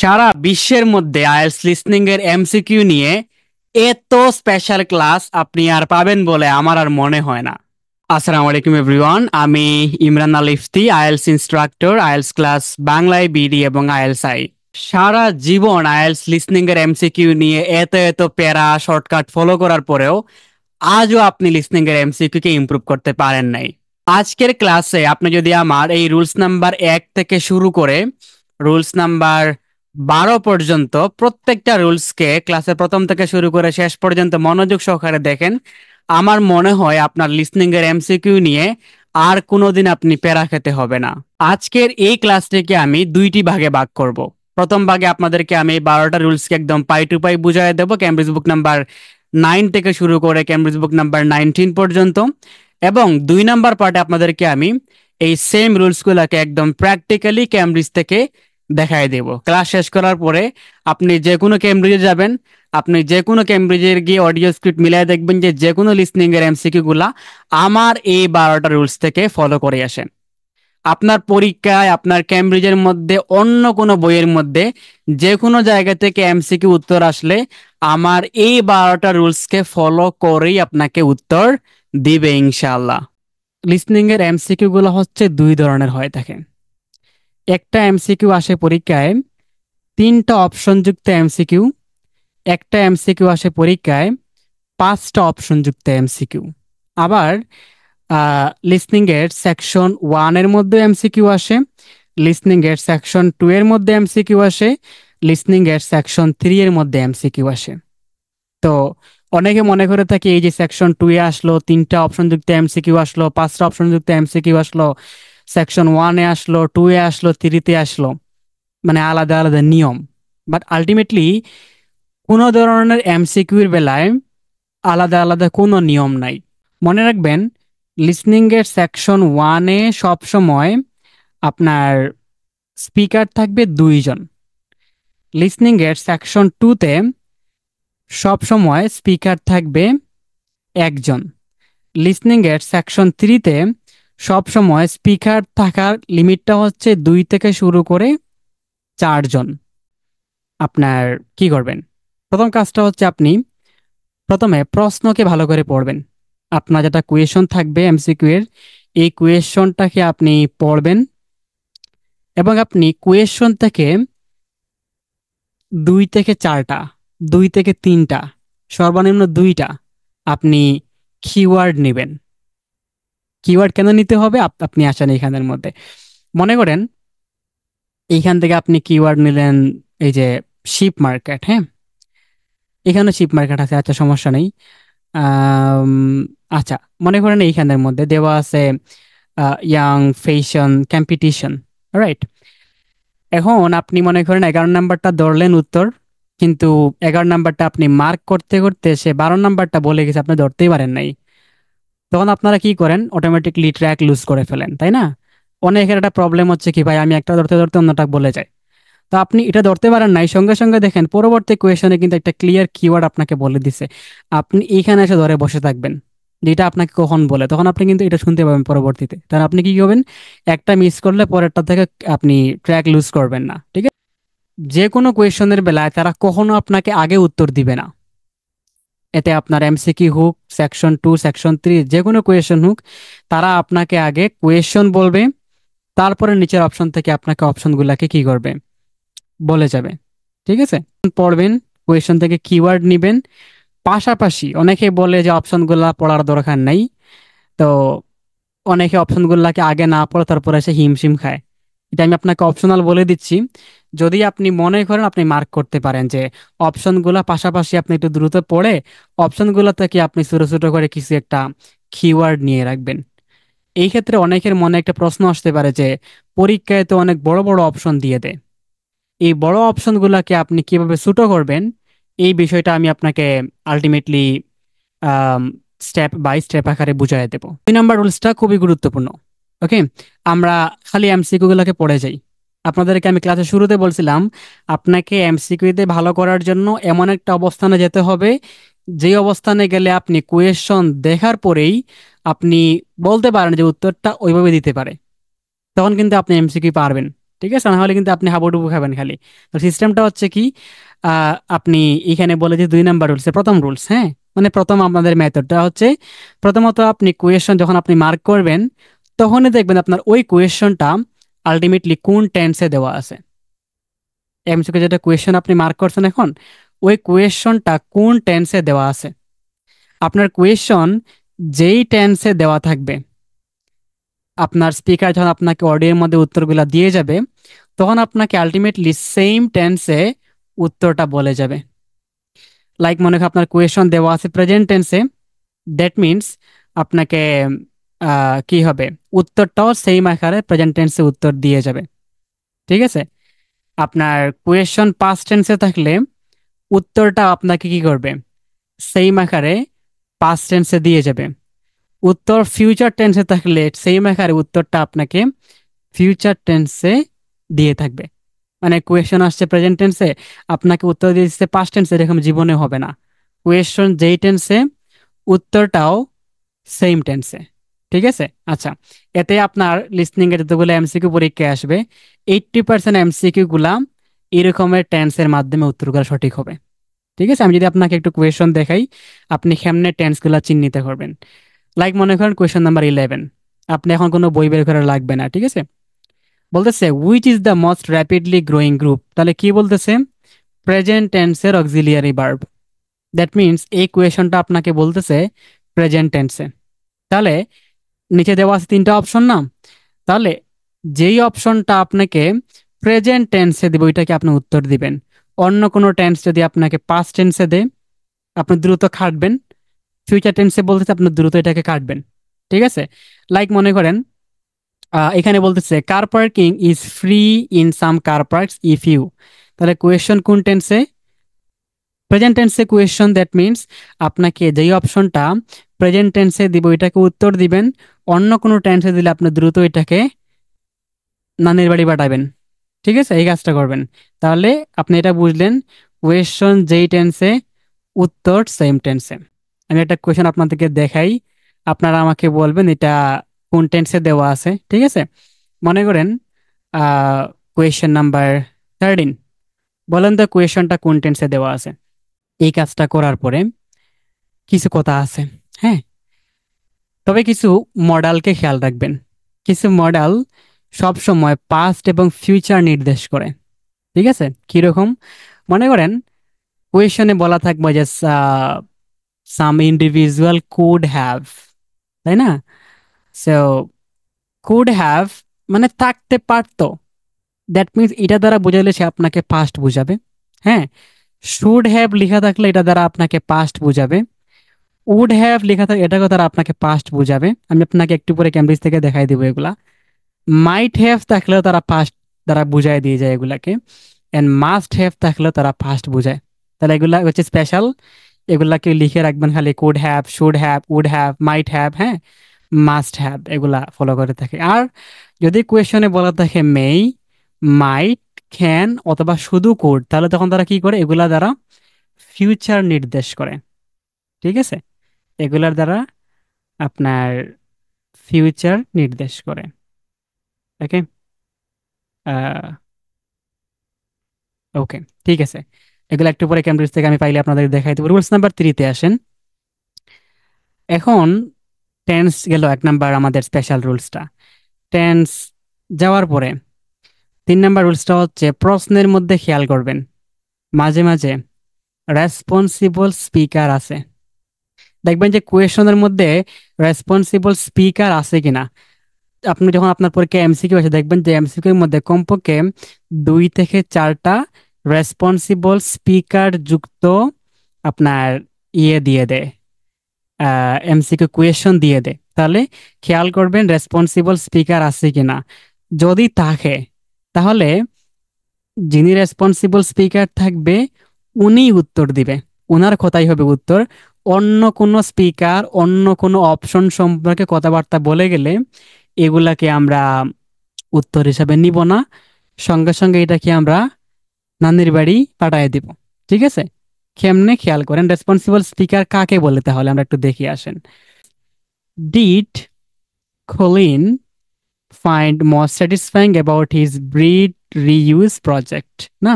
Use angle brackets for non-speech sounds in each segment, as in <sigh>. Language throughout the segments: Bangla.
সারা বিশ্বের মধ্যে আয়েলস লিসনিং এর এমসিকিউ নিয়ে এত স্পেশাল ক্লাস আপনি আর পাবেন বলে আমার আর মনে হয় না আসসালামু আলাইকুম এভরিওয়ান আমি ইমরান আলিফতি আয়েলস ইনস্ট্রাক্টর আয়েলস ক্লাস বাংলায় বিডি এবং আয়েলস আই সারা জীবন আয়েলস লিসনিং এর এমসিকিউ নিয়ে এত এত প্যারা শর্টকাট ফলো করার পরেও আজও আপনি লিসনিং এর এমসিকিউ কে ইমপ্রুভ করতে পারেন নাই আজকের ক্লাসে আপনি যদি আমার এই রুলস নাম্বার এক থেকে শুরু করে রুলস নাম্বার বারো পর্যন্ত প্রত্যেকটা রুলসকে ক্লাসে প্রথম থেকে শুরু করে শেষ পর্যন্ত মনোযোগ সহকারে দেখেন আমার মনে হয় আপনার লিসনিং এর এমসিকিউ নিয়ে আর কোনোদিন আপনি প্যারা খেতে হবে না আজকের এই ক্লাসটিকে আমি দুইটি ভাগে ভাগ করব প্রথম ভাগে আপনাদেরকে আমি বারোটা রুলসকে একদম পাই টু পাই বুঝাই দেবো ক্যামব্রিজ বুক নাম্বার নাইন থেকে শুরু করে ক্যামব্রিজ বুক নাম্বার নাইনটিন পর্যন্ত এবং দুই নাম্বার পার্টে আপনাদেরকে আমি এই সেম রুলসগুলোকে একদম প্র্যাকটিক্যালি ক্যামব্রিজ থেকে দেখাই দেব ক্লাস শেষ করার পরে আপনি যে কোনো কেমব্রিজে যাবেন আপনি যে কোনো কেমব্রিজের গিয়ে অডিও স্ক্রিপ্ট মিলাই দেখবেন যে যে কোনো লিসনিং এর এমসিকিউ গুলা আমার এই বারোটা রুলস থেকে ফলো করে আসেন আপনার পরীক্ষায় আপনার কেমব্রিজের মধ্যে অন্য কোনো বইয়ের মধ্যে যে কোনো জায়গা থেকে এমসিকিউ উত্তর আসলে আমার এই বারোটা রুলসকে ফলো করেই আপনাকে উত্তর দিবে ইনশাল্লাহ লিসনিং এর এমসিকিউ গুলো হচ্ছে দুই ধরনের হয়ে থাকে একটা এমসিকিউ আসে পরীক্ষায় তিনটা অপশনযুক্ত এমসিকিউ একটা এমসিকিউ আসে পরীক্ষায় পাঁচটা অপশনযুক্ত এমসিকিউ আবার লিসনিং এর সেকশন ওয়ানের মধ্যে এমসিকিউ আসে লিসনিং এর সেকশন টু এর মধ্যে এমসিকিউ আসে লিসনিং এর সেকশন থ্রি এর মধ্যে এমসিকিউ আসে তো অনেকে মনে করে থাকে এই যে সেকশন টু এ আসলো তিনটা অপশনযুক্ত এমসিকিউ আসলো পাঁচটা অপশনযুক্ত এমসিকিউ আসলো সেকশন ওয়ানে আসলো টু এ আসলো থ্রিতে আসলো মানে আলাদা আলাদা নিয়ম বাট আলটিমেটলি কোনো ধরনের এমসিকিউর বেলায় আলাদা আলাদা কোনো নিয়ম নাই মনে রাখবেন লিসনিংয়ের সেকশন ওয়ানে সবসময় আপনার স্পিকার থাকবে দুইজন লিসনিংয়ের সেকশন টুতে সবসময় স্পিকার থাকবে একজন লিসনিংয়ের সেকশন থ্রিতে সব সময় স্পিকার থাকার লিমিটটা হচ্ছে দুই থেকে শুরু করে চারজন আপনার কি করবেন প্রথম কাজটা হচ্ছে আপনি প্রথমে প্রশ্নকে ভালো করে পড়বেন আপনার যেটা কুয়েশন থাকবে এমসিকিউ এর এই কুয়েশনটাকে আপনি পড়বেন এবং আপনি কুয়েশন থেকে দুই থেকে চারটা দুই থেকে তিনটা সর্বনিম্ন দুইটা আপনি কিওয়ার্ড নেবেন কিওয়ার্ড কেন নিতে হবে আপনি আসেন এইখানের মধ্যে মনে করেন এইখান থেকে আপনি কিওয়ার্ড নিলেন এই যে শিপ মার্কেট হ্যাঁ এখানেও শিপ মার্কেট আছে আচ্ছা সমস্যা নেই আচ্ছা মনে করেন এইখানের মধ্যে দেওয়া আছে ইয়াং ফেশন কম্পিটিশন রাইট এখন আপনি মনে করেন এগারো নাম্বারটা ধরলেন উত্তর কিন্তু এগারো নাম্বারটা আপনি মার্ক করতে করতে সে বারো নাম্বারটা বলে গেছে আপনি ধরতেই পারেন নাই তখন আপনারা কি করেন অটোমেটিকলি ট্র্যাক লুজ করে ফেলেন তাই না অনেকের একটা প্রবলেম হচ্ছে কি ভাই আমি একটা ধরতে ধরতে অন্যটা বলে যাই তো আপনি এটা ধরতে পারেন নাই সঙ্গে সঙ্গে দেখেন পরবর্তী কোয়েশনে কিন্তু একটা ক্লিয়ার কিওয়ার্ড আপনাকে বলে দিছে আপনি এখানে এসে ধরে বসে থাকবেন যেটা আপনাকে কখন বলে তখন আপনি কিন্তু এটা শুনতে পাবেন পরবর্তীতে তাহলে আপনি কি করবেন একটা মিস করলে পরেরটা থেকে আপনি ট্র্যাক লুজ করবেন না ঠিক আছে যে কোনো কোয়েশনের বেলায় তারা কখনো আপনাকে আগে উত্তর দিবে না এতে আপনার এমসিকি হোক সেকশন টু সেকশন থ্রি যে কোনো কোয়েশন হোক তারা আপনাকে আগে কোয়েশন বলবে তারপরে নিচের অপশন থেকে আপনাকে অপশনগুলোকে কি করবে বলে যাবে ঠিক আছে পড়বেন কোয়েশন থেকে কিওয়ার্ড নেবেন পাশাপাশি অনেকে বলে যে অপশনগুলা পড়ার দরকার নেই তো অনেকে অপশনগুলোকে আগে না পড়ে তারপরে সে হিমশিম খায় এটা আমি আপনাকে অপশনাল বলে দিচ্ছি যদি আপনি মনে করেন আপনি মার্ক করতে পারেন যে অপশনগুলো পাশাপাশি আপনি একটু দ্রুত পড়ে অপশনগুলো থেকে আপনি ছোটো ছোটো করে কিছু একটা কিওয়ার্ড নিয়ে রাখবেন এই ক্ষেত্রে অনেকের মনে একটা প্রশ্ন আসতে পারে যে পরীক্ষায় তো অনেক বড় বড় অপশন দিয়ে দেয় এই বড় অপশনগুলোকে আপনি কিভাবে ছোটো করবেন এই বিষয়টা আমি আপনাকে আলটিমেটলি স্টেপ বাই স্টেপ আকারে বুঝাই দেবো দুই নাম্বার রুলসটা খুবই গুরুত্বপূর্ণ ওকে আমরা খালি এমসিকিউ গুলোকে পড়ে যাই আপনাদেরকে আমি ক্লাসের শুরুতে বলছিলাম আপনাকে এমসিকিউতে ভালো করার জন্য এমন একটা অবস্থানে যেতে হবে যে অবস্থানে গেলে আপনি কোয়েশন দেখার পরেই আপনি বলতে পারেন যে উত্তরটা ওইভাবে দিতে পারে তখন কিন্তু আপনি এমসিকিউ পারবেন ঠিক আছে নাহলে কিন্তু আপনি হাবুডুবু খাবেন খালি তো সিস্টেমটা হচ্ছে কি আপনি এখানে বলে যে দুই নাম্বার রুলস প্রথম রুলস হ্যাঁ মানে প্রথম আপনাদের মেথডটা হচ্ছে প্রথমত আপনি কোয়েশন যখন আপনি মার্ক করবেন তখনই দেখবেন আপনার ওই কোয়েশনটা আলটিমেটলি কোন টেন্সে দেওয়া আছে এমসিকে যেটা কোয়েশন আপনি মার্ক করছেন এখন ওই কোয়েশনটা কোন টেন্সে দেওয়া আছে আপনার কোয়েশন যেই টেন্সে দেওয়া থাকবে আপনার স্পিকার যখন আপনাকে অডিওর মধ্যে উত্তরগুলো দিয়ে যাবে তখন আপনাকে আলটিমেটলি সেম টেন্সে উত্তরটা বলে যাবে লাইক মনে হয় আপনার কোয়েশন দেওয়া আছে প্রেজেন্ট টেন্সে দ্যাট মিনস আপনাকে কি হবে উত্তরটাও সেম আকারে প্রেজেন্ট টেন্সে উত্তর দিয়ে যাবে ঠিক আছে আপনার কোয়েশন পাস্ট টেন্সে থাকলে উত্তরটা আপনাকে কি করবে সেম আকারে পাস্ট টেন্সে দিয়ে যাবে উত্তর ফিউচার টেন্সে থাকলে সেই আকারে উত্তরটা আপনাকে ফিউচার টেন্সে দিয়ে থাকবে মানে কোয়েশন আসছে প্রেজেন্ট টেন্সে আপনাকে উত্তর দিয়ে দিচ্ছে পাস্ট টেন্সে এরকম জীবনে হবে না কোয়েশন যেই টেন্সে উত্তরটাও সেম টেন্সে ঠিক আছে আচ্ছা এতে আপনার লিসনিং এর যতগুলো এমসিকিউ পরীক্ষা আসবে এইটটি পার্সেন্ট এমসিকিউ গুলা এরকমের টেন্সের মাধ্যমে উত্তর উত্তরগুলো সঠিক হবে ঠিক আছে আমি যদি আপনাকে একটু কোয়েশন দেখাই আপনি কেমনে টেন্সগুলো চিহ্নিত করবেন লাইক মনে করেন কোয়েশন নাম্বার ইলেভেন আপনি এখন কোনো বই বের করা লাগবে না ঠিক আছে বলতেছে which is the most rapidly growing group তাহলে কি বলতেছে প্রেজেন্ট টেন্সের অক্সিলিয়ারি বার্ব দ্যাট মিনস এই কোয়েশনটা আপনাকে বলতেছে প্রেজেন্ট টেন্সে তাহলে নিচে দেওয়া আছে তিনটা অপশন না তাহলে যেই অপশনটা আপনাকে প্রেজেন্ট টেন্সে দেবে ওইটাকে আপনি উত্তর দিবেন অন্য কোনো টেন্স যদি আপনাকে পাস্ট টেন্সে দেয় আপনি দ্রুত কাটবেন ফিউচার টেন্সে বলতেছে আপনি দ্রুত এটাকে কাটবেন ঠিক আছে লাইক মনে করেন এখানে বলতেছে car parking is free in some car parks if you তাহলে কোয়েশন কোন টেন্সে প্রেজেন্ট টেন্সে কোয়েশন দ্যাট মিনস আপনাকে যেই অপশনটা প্রেজেন্ট টেন্সে দিব এটাকে উত্তর দিবেন অন্য কোনো টেন্সে দিলে আপনি দ্রুত এটাকে নানির বাড়ি পাঠাবেন ঠিক আছে এই কাজটা করবেন তাহলে আপনি এটা বুঝলেন কোয়েশন যেই টেন্সে উত্তর সেম টেন্সে আমি একটা কোয়েশন আপনাদেরকে দেখাই আপনারা আমাকে বলবেন এটা কোন টেন্সে দেওয়া আছে ঠিক আছে মনে করেন কোয়েশন নাম্বার থার্টিন বলেন তো কোয়েশনটা কোন টেন্সে দেওয়া আছে এই কাজটা করার পরে কিছু কথা আছে হ্যাঁ তবে কিছু মডেলকে খেয়াল রাখবেন কিছু মডেল সবসময় পাস্ট এবং ফিউচার নির্দেশ করে ঠিক আছে কিরকম মনে করেন কোয়েশনে বলা থাকবে যে সাম ইন্ডিভিজুয়াল কুড হ্যাভ তাই না সো কুড হ্যাভ মানে থাকতে পারত দ্যাট মিনস এটা দ্বারা বোঝালে সে আপনাকে পাস্ট বোঝাবে হ্যাঁ শুড হ্যাভ লেখা থাকলে এটা দ্বারা আপনাকে পাস্ট বোঝাবে উড হ্যাভ লেখা থাকে এটাকে তারা আপনাকে পাস্ট বোঝাবে আমি আপনাকে একটু পরে ক্যামব্রিজ থেকে দেখাই দেবো এগুলা মাইট হ্যাভ থাকলেও তারা পাস্ট তারা বুঝাই দিয়ে যায় এগুলাকে অ্যান্ড মাস্ট হ্যাভ থাকলেও তারা পাস্ট বোঝায় তাহলে এগুলা হচ্ছে স্পেশাল এগুলাকে লিখে রাখবেন খালি could have should have would have might have হ্যাঁ মাস্ট হ্যাভ এগুলা ফলো করে থাকে আর যদি কোয়েশনে বলা থাকে মেই মাইট ক্যান অথবা শুধু কোড তাহলে তখন তারা কি করে এগুলা দ্বারা ফিউচার নির্দেশ করে ঠিক আছে এগুলার দ্বারা আপনার ফিউচার নির্দেশ করে ওকে ওকে ঠিক আছে এগুলো একটু পরে ক্যামব্রিজ থেকে আমি পাইলে আপনাদের দেখাই দেবো রুলস নাম্বার থ্রিতে আসেন এখন টেন্স গেল এক নাম্বার আমাদের স্পেশাল রুলসটা টেন্স যাওয়ার পরে তিন নাম্বার রুলসটা হচ্ছে প্রশ্নের মধ্যে খেয়াল করবেন মাঝে মাঝে রেসপন্সিবল স্পিকার আছে দেখবেন যে কোয়েশনের মধ্যে রেসপন্সিবল স্পিকার আছে কিনা আপনি যখন আপনার পরীক্ষা এমসিকিউ আছে দেখবেন যে এর মধ্যে কমপক্ষে দুই থেকে চারটা রেসপন্সিবল স্পিকার যুক্ত আপনার ইয়ে দিয়ে দেয় এমসিকিউ কোয়েশন দিয়ে দেয় তাহলে খেয়াল করবেন রেসপন্সিবল স্পিকার আছে কিনা যদি থাকে তাহলে যিনি রেসপন্সিবল স্পিকার থাকবে উনি উত্তর দিবে ওনার কথাই হবে উত্তর অন্য কোনো স্পিকার অন্য কোনো অপশন সম্পর্কে কথাবার্তা বলে গেলে এগুলাকে আমরা উত্তর হিসাবে নিব না সঙ্গে সঙ্গে এটাকে আমরা নানির বাড়ি পাঠায় দিব ঠিক আছে কেমনে খেয়াল করেন রেসপন্সিবল স্পিকার কাকে বলে তাহলে আমরা একটু দেখি আসেন did Colin find more satisfying about his breed reuse project না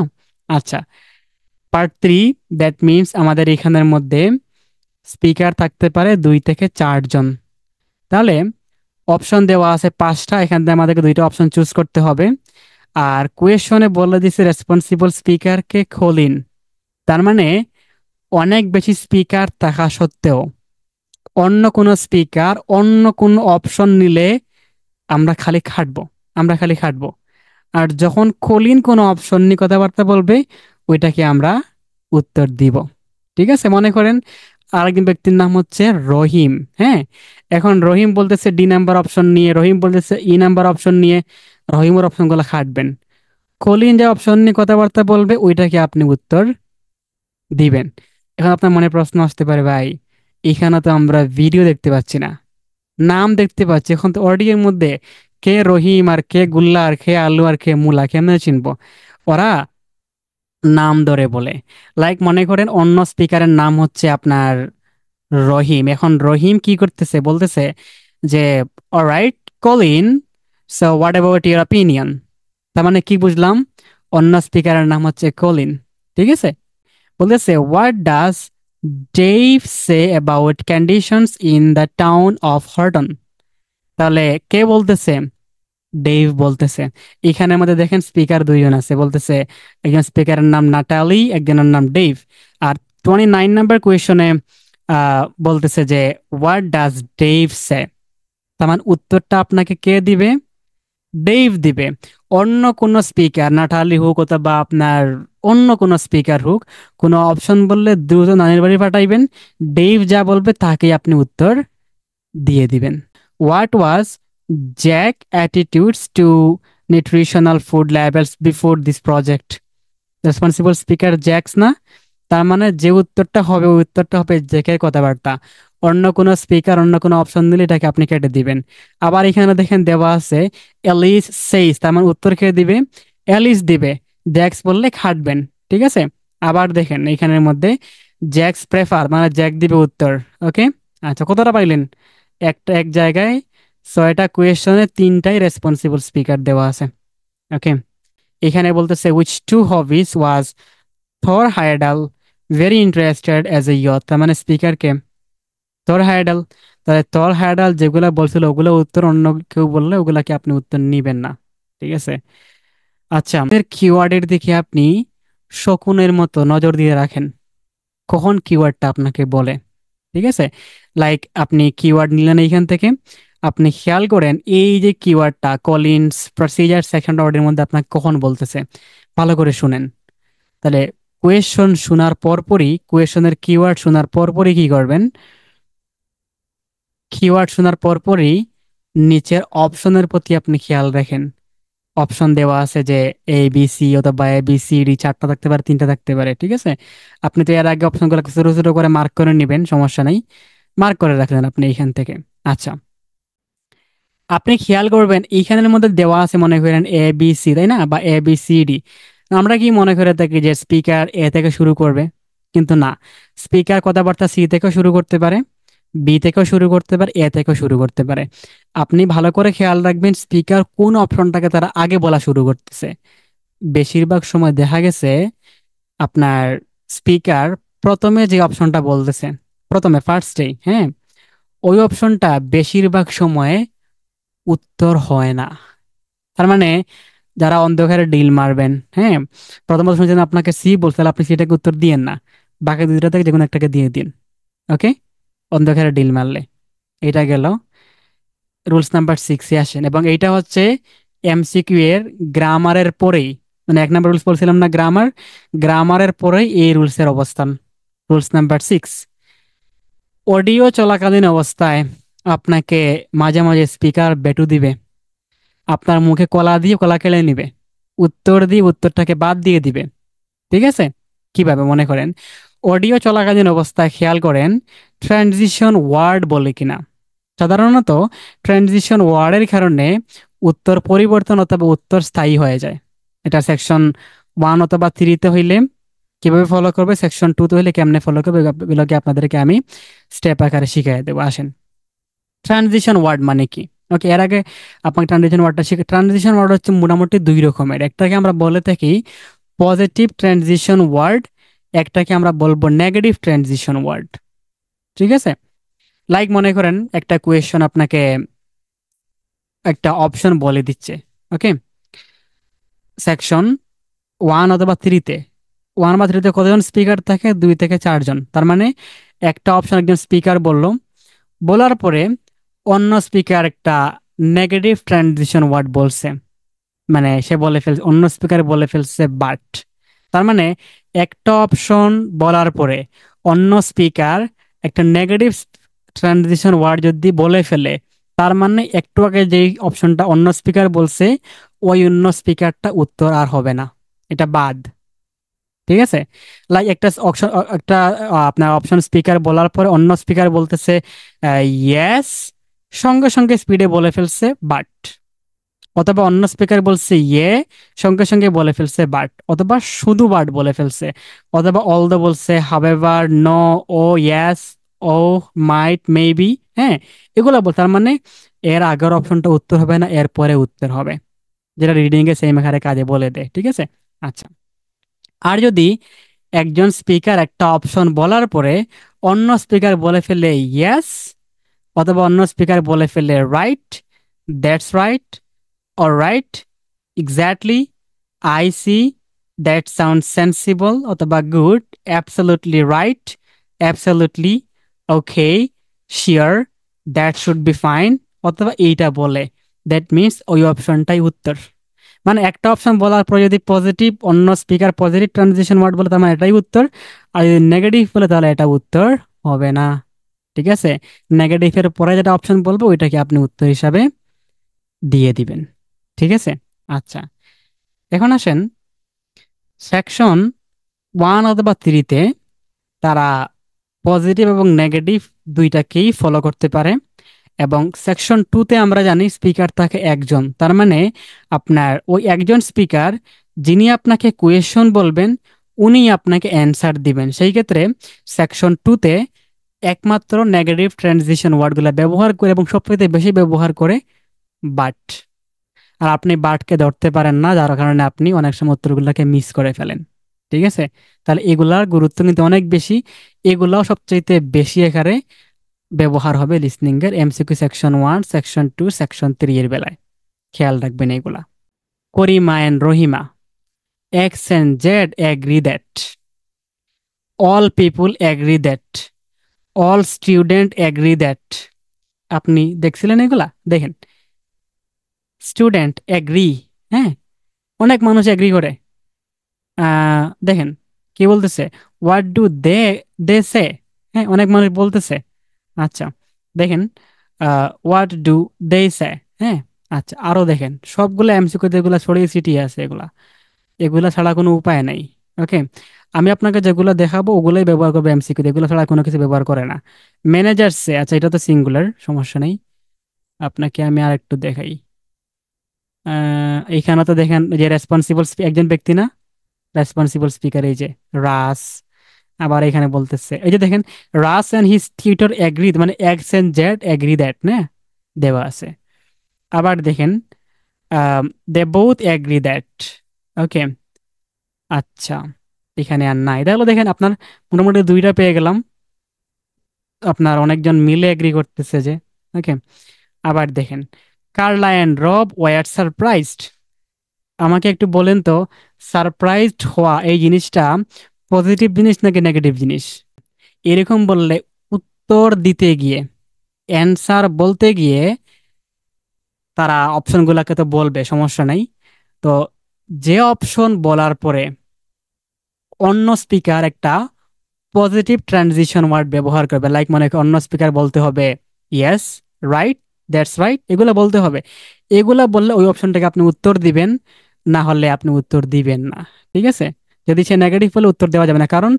আচ্ছা পার্ট থ্রি দ্যাট মিনস আমাদের এখানের মধ্যে স্পিকার থাকতে পারে দুই থেকে চারজন তাহলে অপশন দেওয়া আছে পাঁচটা এখান থেকে আমাদেরকে দুইটা অপশন চুজ করতে হবে আর কোয়েশনে বলে দিছে রেসপন্সিবল স্পিকারকে খোলিন তার মানে অনেক বেশি স্পিকার থাকা সত্ত্বেও অন্য কোনো স্পিকার অন্য কোনো অপশন নিলে আমরা খালি খাটবো আমরা খালি খাটবো আর যখন খোলিন কোনো অপশন নিয়ে কথাবার্তা বলবে ওইটাকে আমরা উত্তর দিব ঠিক আছে মনে করেন আরেকজন ব্যক্তির নাম হচ্ছে রহিম হ্যাঁ এখন রহিম বলতেছে ডি নাম্বার অপশন নিয়ে রহিম বলতেছে ই নাম্বার অপশন নিয়ে রহিমের অপশনগুলো খাটবেন কলিন যে অপশন নিয়ে কথাবার্তা বলবে ওইটাকে আপনি উত্তর দিবেন এখন আপনার মনে প্রশ্ন আসতে পারে ভাই এখানে তো আমরা ভিডিও দেখতে পাচ্ছি না নাম দেখতে পাচ্ছি এখন তো অডিওর মধ্যে কে রহিম আর কে গুল্লা আর কে আলু আর কে মুলা কেমনে চিনবো ওরা নাম ধরে বলে লাইক মনে করেন অন্য স্পিকারের নাম হচ্ছে আপনার রহিম এখন রহিম কি করতেছে বলতেছে যে alright Colin so what about your opinion তার মানে কি বুঝলাম অন্য স্পিকারের নাম হচ্ছে কলিন ঠিক আছে বলতেছে what does Dave say about conditions in the town of Horton তাহলে কে বলতেছে ডেভ বলতেছে এখানে আমাদের দেখেন স্পিকার দুইজন আছে বলতেছে একজন স্পিকারের নাম নাটালি একজনের নাম ডেভ আর টোয়েন্টি নাইন নাম্বার কোয়েশনে বলতেছে যে হোয়াট ডাজ ডেভ সে তার মানে উত্তরটা আপনাকে কে দিবে ডেভ দিবে অন্য কোনো স্পিকার নাটালি হোক অথবা আপনার অন্য কোনো স্পিকার হোক কোনো অপশন বললে দ্রুত নানির বাড়ি পাঠাইবেন ডেভ যা বলবে তাকেই আপনি উত্তর দিয়ে দিবেন what was jack attitudes to nutritional food labels before this project responsible speaker Jack's না তার মানে যে উত্তরটা হবে ওই উত্তরটা হবে জ্যাকের কথাবার্তা অন্য কোনো স্পিকার অন্য কোনো অপশন দিলে এটাকে আপনি কেটে দিবেন আবার এখানে দেখেন দেওয়া আছে অ্যালিস সেইস তার মানে উত্তর খেয়ে দিবে অ্যালিস দিবে জ্যাক্স বললে খাটবেন ঠিক আছে আবার দেখেন এখানের মধ্যে জ্যাক্স প্রেফার মানে জ্যাক দিবে উত্তর ওকে আচ্ছা কতটা পাইলেন একটা এক জায়গায় ছয়টা কোয়েশনে তিনটাই রেসপন্সিবল স্পিকার দেওয়া আছে ওকে এখানে বলতেছে which two hobbies was Thor Heyerdahl very interested as a ইয় তার মানে স্পিকারকে থর হায়ডাল তাহলে থর হায়ডাল যেগুলো বলছিল ওগুলো উত্তর অন্য কেউ বললে ওগুলাকে আপনি উত্তর নিবেন না ঠিক আছে আচ্ছা আমাদের কিওয়ার্ডের দিকে আপনি শকুনের মতো নজর দিয়ে রাখেন কখন কিওয়ার্ডটা আপনাকে বলে ঠিক আছে লাইক আপনি কিওয়ার্ড নিলেন এইখান থেকে আপনি খেয়াল করেন এই যে কিওয়ার্ডটা কলিন্স প্রসিজার সেকেন্ড ওয়ার্ডের মধ্যে আপনাকে কখন বলতেছে ভালো করে শুনেন তাহলে কোয়েশন শোনার পরপরই কোয়েশনের কিওয়ার্ড শোনার পরপরই কি করবেন কিওয়ার্ড শোনার পরপরই নিচের অপশনের প্রতি আপনি খেয়াল রাখেন অপশন দেওয়া আছে যে এ বি সি অথবা এ বি সি ডি চারটা থাকতে পারে তিনটা থাকতে পারে ঠিক আছে আপনি তো এর আগে অপশনগুলো ছোটো ছোটো করে মার্ক করে নেবেন সমস্যা নেই মার্ক করে রাখলেন আপনি এখান থেকে আচ্ছা আপনি খেয়াল করবেন এইখানের মধ্যে দেওয়া আছে মনে করেন এ বি সি তাই না বা এ বি সি ডি আমরা কি মনে করে থাকি যে স্পিকার এ থেকে শুরু করবে কিন্তু না স্পিকার কথাবার্তা সি থেকেও শুরু করতে পারে বি থেকেও শুরু করতে পারে এ থেকেও শুরু করতে পারে আপনি ভালো করে খেয়াল রাখবেন স্পিকার কোন অপশনটাকে তারা আগে বলা শুরু করতেছে বেশিরভাগ সময় দেখা গেছে আপনার স্পিকার প্রথমে যে অপশনটা বলতেছে প্রথমে ফার্স্টেই হ্যাঁ ওই অপশনটা বেশিরভাগ সময়ে উত্তর হয় না তার মানে যারা অন্ধকারে ডিল মারবেন হ্যাঁ প্রথম প্রশ্ন যেন আপনাকে সি বলছে তাহলে আপনি সেটাকে উত্তর দিয়েন না বাকি দুইটা থেকে যে কোনো একটাকে দিয়ে দিন ওকে অন্ধকারে ডিল মারলে এটা গেল রুলস নাম্বার সিক্সে আসেন এবং এইটা হচ্ছে এমসিকিউ এর গ্রামারের পরেই মানে এক নাম্বার রুলস বলছিলাম না গ্রামার গ্রামারের পরেই এই রুলসের অবস্থান রুলস নাম্বার সিক্স অডিও চলাকালীন অবস্থায় আপনাকে মাঝে মাঝে স্পিকার বেটু দিবে আপনার মুখে কলা দিয়ে কলা কেড়ে নিবে উত্তর দিয়ে উত্তরটাকে বাদ দিয়ে দিবে ঠিক আছে কিভাবে মনে করেন অডিও চলাকালীন অবস্থায় খেয়াল করেন ট্রানজিশন ওয়ার্ড বলে কিনা সাধারণত ট্রানজিশন ওয়ার্ডের কারণে উত্তর পরিবর্তন অথবা উত্তর স্থায়ী হয়ে যায় এটা সেকশন ওয়ান অথবা থ্রিতে হইলে কিভাবে ফলো করবে সেকশন টুতে হইলে কেমনে ফলো করবে এগুলোকে আপনাদেরকে আমি স্টেপ আকারে শিখাই দেবো আসেন ট্রানজিশন ওয়ার্ড মানে কি ওকে এর আগে আপনাকে ট্রানজিশন ওয়ার্ডটা শিখে ট্রানজিশন ওয়ার্ড হচ্ছে মোটামুটি দুই রকমের একটাকে আমরা বলে থাকি পজিটিভ ট্রানজিশন ওয়ার্ড একটাকে আমরা বলবো নেগেটিভ ট্রানজিশন ওয়ার্ড ঠিক আছে লাইক মনে করেন একটা কোয়েশন আপনাকে একটা অপশন বলে দিচ্ছে ওকে সেকশন ওয়ান অথবা থ্রিতে ওয়ান বা থ্রিতে কতজন স্পিকার থাকে দুই থেকে চারজন তার মানে একটা অপশন একজন স্পিকার বলল বলার পরে অন্য স্পিকার একটা নেগেটিভ ট্রানজিশন ওয়ার্ড বলছে মানে সে বলে ফেলছে অন্য স্পিকার বলে ফেলছে বাট তার মানে একটা অপশন বলার পরে অন্য স্পিকার একটা নেগেটিভ ট্রানজিশন ওয়ার্ড যদি বলে ফেলে তার মানে একটু আগে যেই অপশনটা অন্য স্পিকার বলছে ওই অন্য স্পিকারটা উত্তর আর হবে না এটা বাদ ঠিক আছে লাইক একটা অপশন একটা আপনার অপশন স্পিকার বলার পরে অন্য স্পিকার বলতেছে ইয়েস সঙ্গে সঙ্গে স্পিডে বলে ফেলছে বাট অথবা অন্য স্পিকার বলছে ইয়ে সঙ্গে সঙ্গে বলে ফেলছে বাট অথবা শুধু বাট বলে ফেলছে অথবা অল দ্য বলছে হাবেভার ন ও ইয়াস ও মাইট মেবি হ্যাঁ এগুলো বল তার মানে এর আগের অপশনটা উত্তর হবে না এর পরে উত্তর হবে যেটা রিডিং এ সেই মেখারে কাজে বলে দেয় ঠিক আছে আচ্ছা আর যদি একজন স্পিকার একটা অপশন বলার পরে অন্য স্পিকার বলে ফেলে ইয়াস অথবা অন্য স্পিকার বলে ফেললে right that's right or right exactly I see that sound sensible অথবা good absolutely right absolutely okay sure that should be fine অথবা এইটা বলে দ্যাট মিনস ওই অপশনটাই উত্তর মানে একটা অপশন বলার পরে যদি পজিটিভ অন্য স্পিকার পজিটিভ ট্রানজিশন ওয়ার্ড বলে তাহলে মানে এটাই উত্তর আর যদি নেগেটিভ বলে তাহলে এটা উত্তর হবে না ঠিক আছে নেগেটিভের পরে যেটা অপশন বলবো ওইটাকে আপনি উত্তর হিসাবে দিয়ে দিবেন ঠিক আছে আচ্ছা এখন আসেন সেকশন ওয়ান অথবা থ্রিতে তারা পজিটিভ এবং নেগেটিভ দুইটাকেই ফলো করতে পারে এবং সেকশন টুতে আমরা জানি স্পিকার থাকে একজন তার মানে আপনার ওই একজন স্পিকার যিনি আপনাকে কোয়েশন বলবেন উনি আপনাকে অ্যান্সার দিবেন সেই ক্ষেত্রে সেকশন টুতে একমাত্র নেগেটিভ ট্রানজিশন ওয়ার্ডগুলো ব্যবহার করে এবং সবথেকে বেশি ব্যবহার করে বাট আর আপনি বাটকে ধরতে পারেন না যার কারণে আপনি অনেক সময় উত্তরগুলোকে মিস করে ফেলেন ঠিক আছে তাহলে এগুলার গুরুত্ব কিন্তু অনেক বেশি এগুলাও সবচেয়ে বেশি এখানে ব্যবহার হবে লিসনিংয়ের MCQ section one section two section three এর বেলায় খেয়াল রাখবেন এগুলা Karima and Rahima X and Z agree that all people agree that all student agree that আপনি দেখছিলেন এগুলা দেখেন স্টুডেন্ট অ্যাগ্রি হ্যাঁ অনেক মানুষ অ্যাগ্রি করে দেখেন কি বলতেছে হোয়াট ডু দে দে সে হ্যাঁ অনেক মানুষ বলতেছে আচ্ছা দেখেন হোয়াট ডু দে সে হ্যাঁ আচ্ছা আরও দেখেন সবগুলো করতে এগুলো ছড়িয়ে ছিটিয়ে আছে এগুলা এগুলা ছাড়া কোনো উপায় নাই ওকে আমি আপনাকে যেগুলো দেখাবো ওগুলোই ব্যবহার করবে এমসিকিউ এগুলো ছাড়া কোনো কিছু ব্যবহার করে না সে আচ্ছা এটা তো সিঙ্গুলার সমস্যা নেই আপনাকে আমি আর একটু দেখাই এইখানে তো দেখেন যে রেসপন্সিবল একজন ব্যক্তি না রেসপন্সিবল স্পিকার এই যে রাস আবার এখানে বলতেছে এই যে দেখেন Russ and his tutor agree মানে X and Z agree that না দেওয়া আছে আবার দেখেন they both agree that okay আচ্ছা এখানে আর নাই তাহলে দেখেন আপনার মোটামুটি দুইটা পেয়ে গেলাম আপনার অনেকজন মিলে এগ্রি করতেছে যে ওকে আবার দেখেন Carla and Rob were surprised আমাকে একটু বলেন তো সারপ্রাইজড হওয়া এই জিনিসটা পজিটিভ জিনিস নাকি নেগেটিভ জিনিস এরকম বললে উত্তর দিতে গিয়ে অ্যান্সার বলতে গিয়ে তারা অপশনগুলোকে তো বলবে সমস্যা নাই তো যে অপশন বলার পরে অন্য স্পিকার একটা পজিটিভ ট্রানজিশন ওয়ার্ড ব্যবহার করবে লাইক মনে অন্য স্পিকার বলতে হবে ইয়েস রাইট দ্যাটস রাইট এগুলো বলতে হবে এগুলো বললে ওই অপশনটাকে আপনি উত্তর দিবেন না হলে আপনি উত্তর দিবেন না ঠিক আছে যদি সে নেগেটিভ বলে উত্তর দেওয়া যাবে না কারণ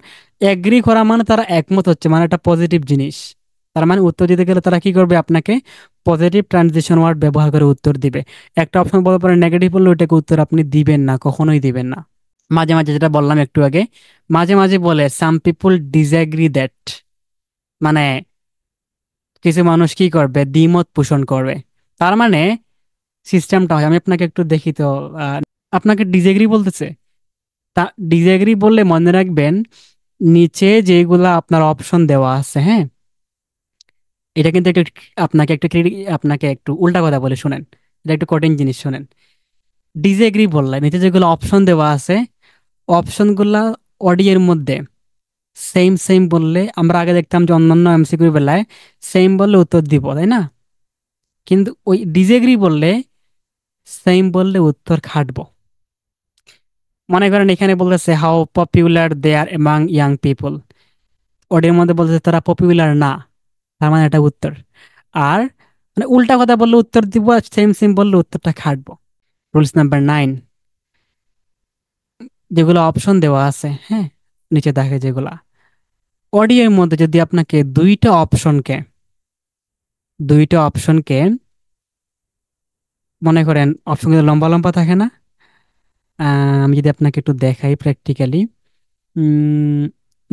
অ্যাগ্রি করা মানে তারা একমত হচ্ছে মানে একটা পজিটিভ জিনিস তার মানে উত্তর দিতে গেলে তারা কি করবে আপনাকে পজিটিভ ট্রানজিশন ওয়ার্ড ব্যবহার করে উত্তর দিবে একটা অপশন বলার পরে নেগেটিভ বললে ওটাকে উত্তর আপনি দিবেন না কখনোই দিবেন না মাঝে মাঝে যেটা বললাম একটু আগে মাঝে মাঝে বলে সাম পিপুল ডিজাগ্রি দ্যাট মানে কিছু মানুষ কি করবে দ্বিমত পোষণ করবে তার মানে সিস্টেমটা হয় আমি আপনাকে একটু দেখি তো আপনাকে ডিজাগ্রি বলতেছে তা ডিজাগ্রি বললে মনে রাখবেন নিচে যেগুলা আপনার অপশন দেওয়া আছে হ্যাঁ এটা কিন্তু একটু আপনাকে একটু আপনাকে একটু উল্টা কথা বলে শুনেন এটা একটু কঠিন জিনিস শুনেন ডিসএগ্রি বললে নিচে যেগুলো অপশন দেওয়া আছে অপশনগুলা অডিওর মধ্যে সেম সেম বললে আমরা আগে দেখতাম যে অন্যান্য এমসিকিউর বেলায় সেম বললে উত্তর দিব তাই না কিন্তু ওই ডিজেগ্রি বললে সেম বললে উত্তর খাটব মনে করেন এখানে বলতেছে how popular they are among young people অডিওর মধ্যে বলতেছে তারা পপুলার না তার মানে এটা উত্তর আর মানে উল্টা কথা বললে উত্তর দিব সেম সেম বললে উত্তরটা খাটবো রুলস নাম্বার নাইন যেগুলো অপশন দেওয়া আছে হ্যাঁ নিচে দেখে যেগুলা অডিও এর মধ্যে যদি আপনাকে দুইটা অপশনকে দুইটা অপশনকে মনে করেন কিন্তু লম্বা লম্বা থাকে না আমি যদি আপনাকে একটু দেখাই প্র্যাকটিক্যালি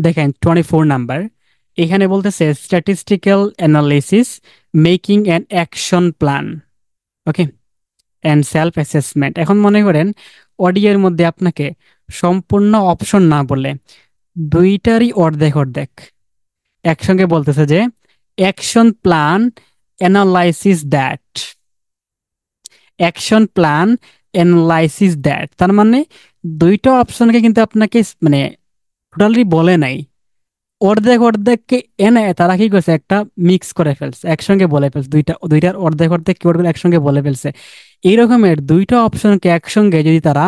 দেখেন টোয়েন্টি ফোর নাম্বার এখানে বলতেছে statistical analysis making an action plan okay and self assessment এখন মনে করেন অডিওর মধ্যে আপনাকে সম্পূর্ণ অপশন না বলে দুইটারই অর্ধেক অর্ধেক একসঙ্গে বলতেছে যে action plan analysis that action plan analysis that তার মানে দুইটা অপশনকে কিন্তু আপনাকে মানে টোটালি বলে নাই অর্ধেক অর্ধেককে এনে তারা কি করছে একটা মিক্স করে ফেলছে একসঙ্গে বলে ফেলছে দুইটা দুইটার অর্ধেক অর্ধেক করবে একসঙ্গে বলে ফেলছে এইরকমের দুইটা অপশনকে একসঙ্গে যদি তারা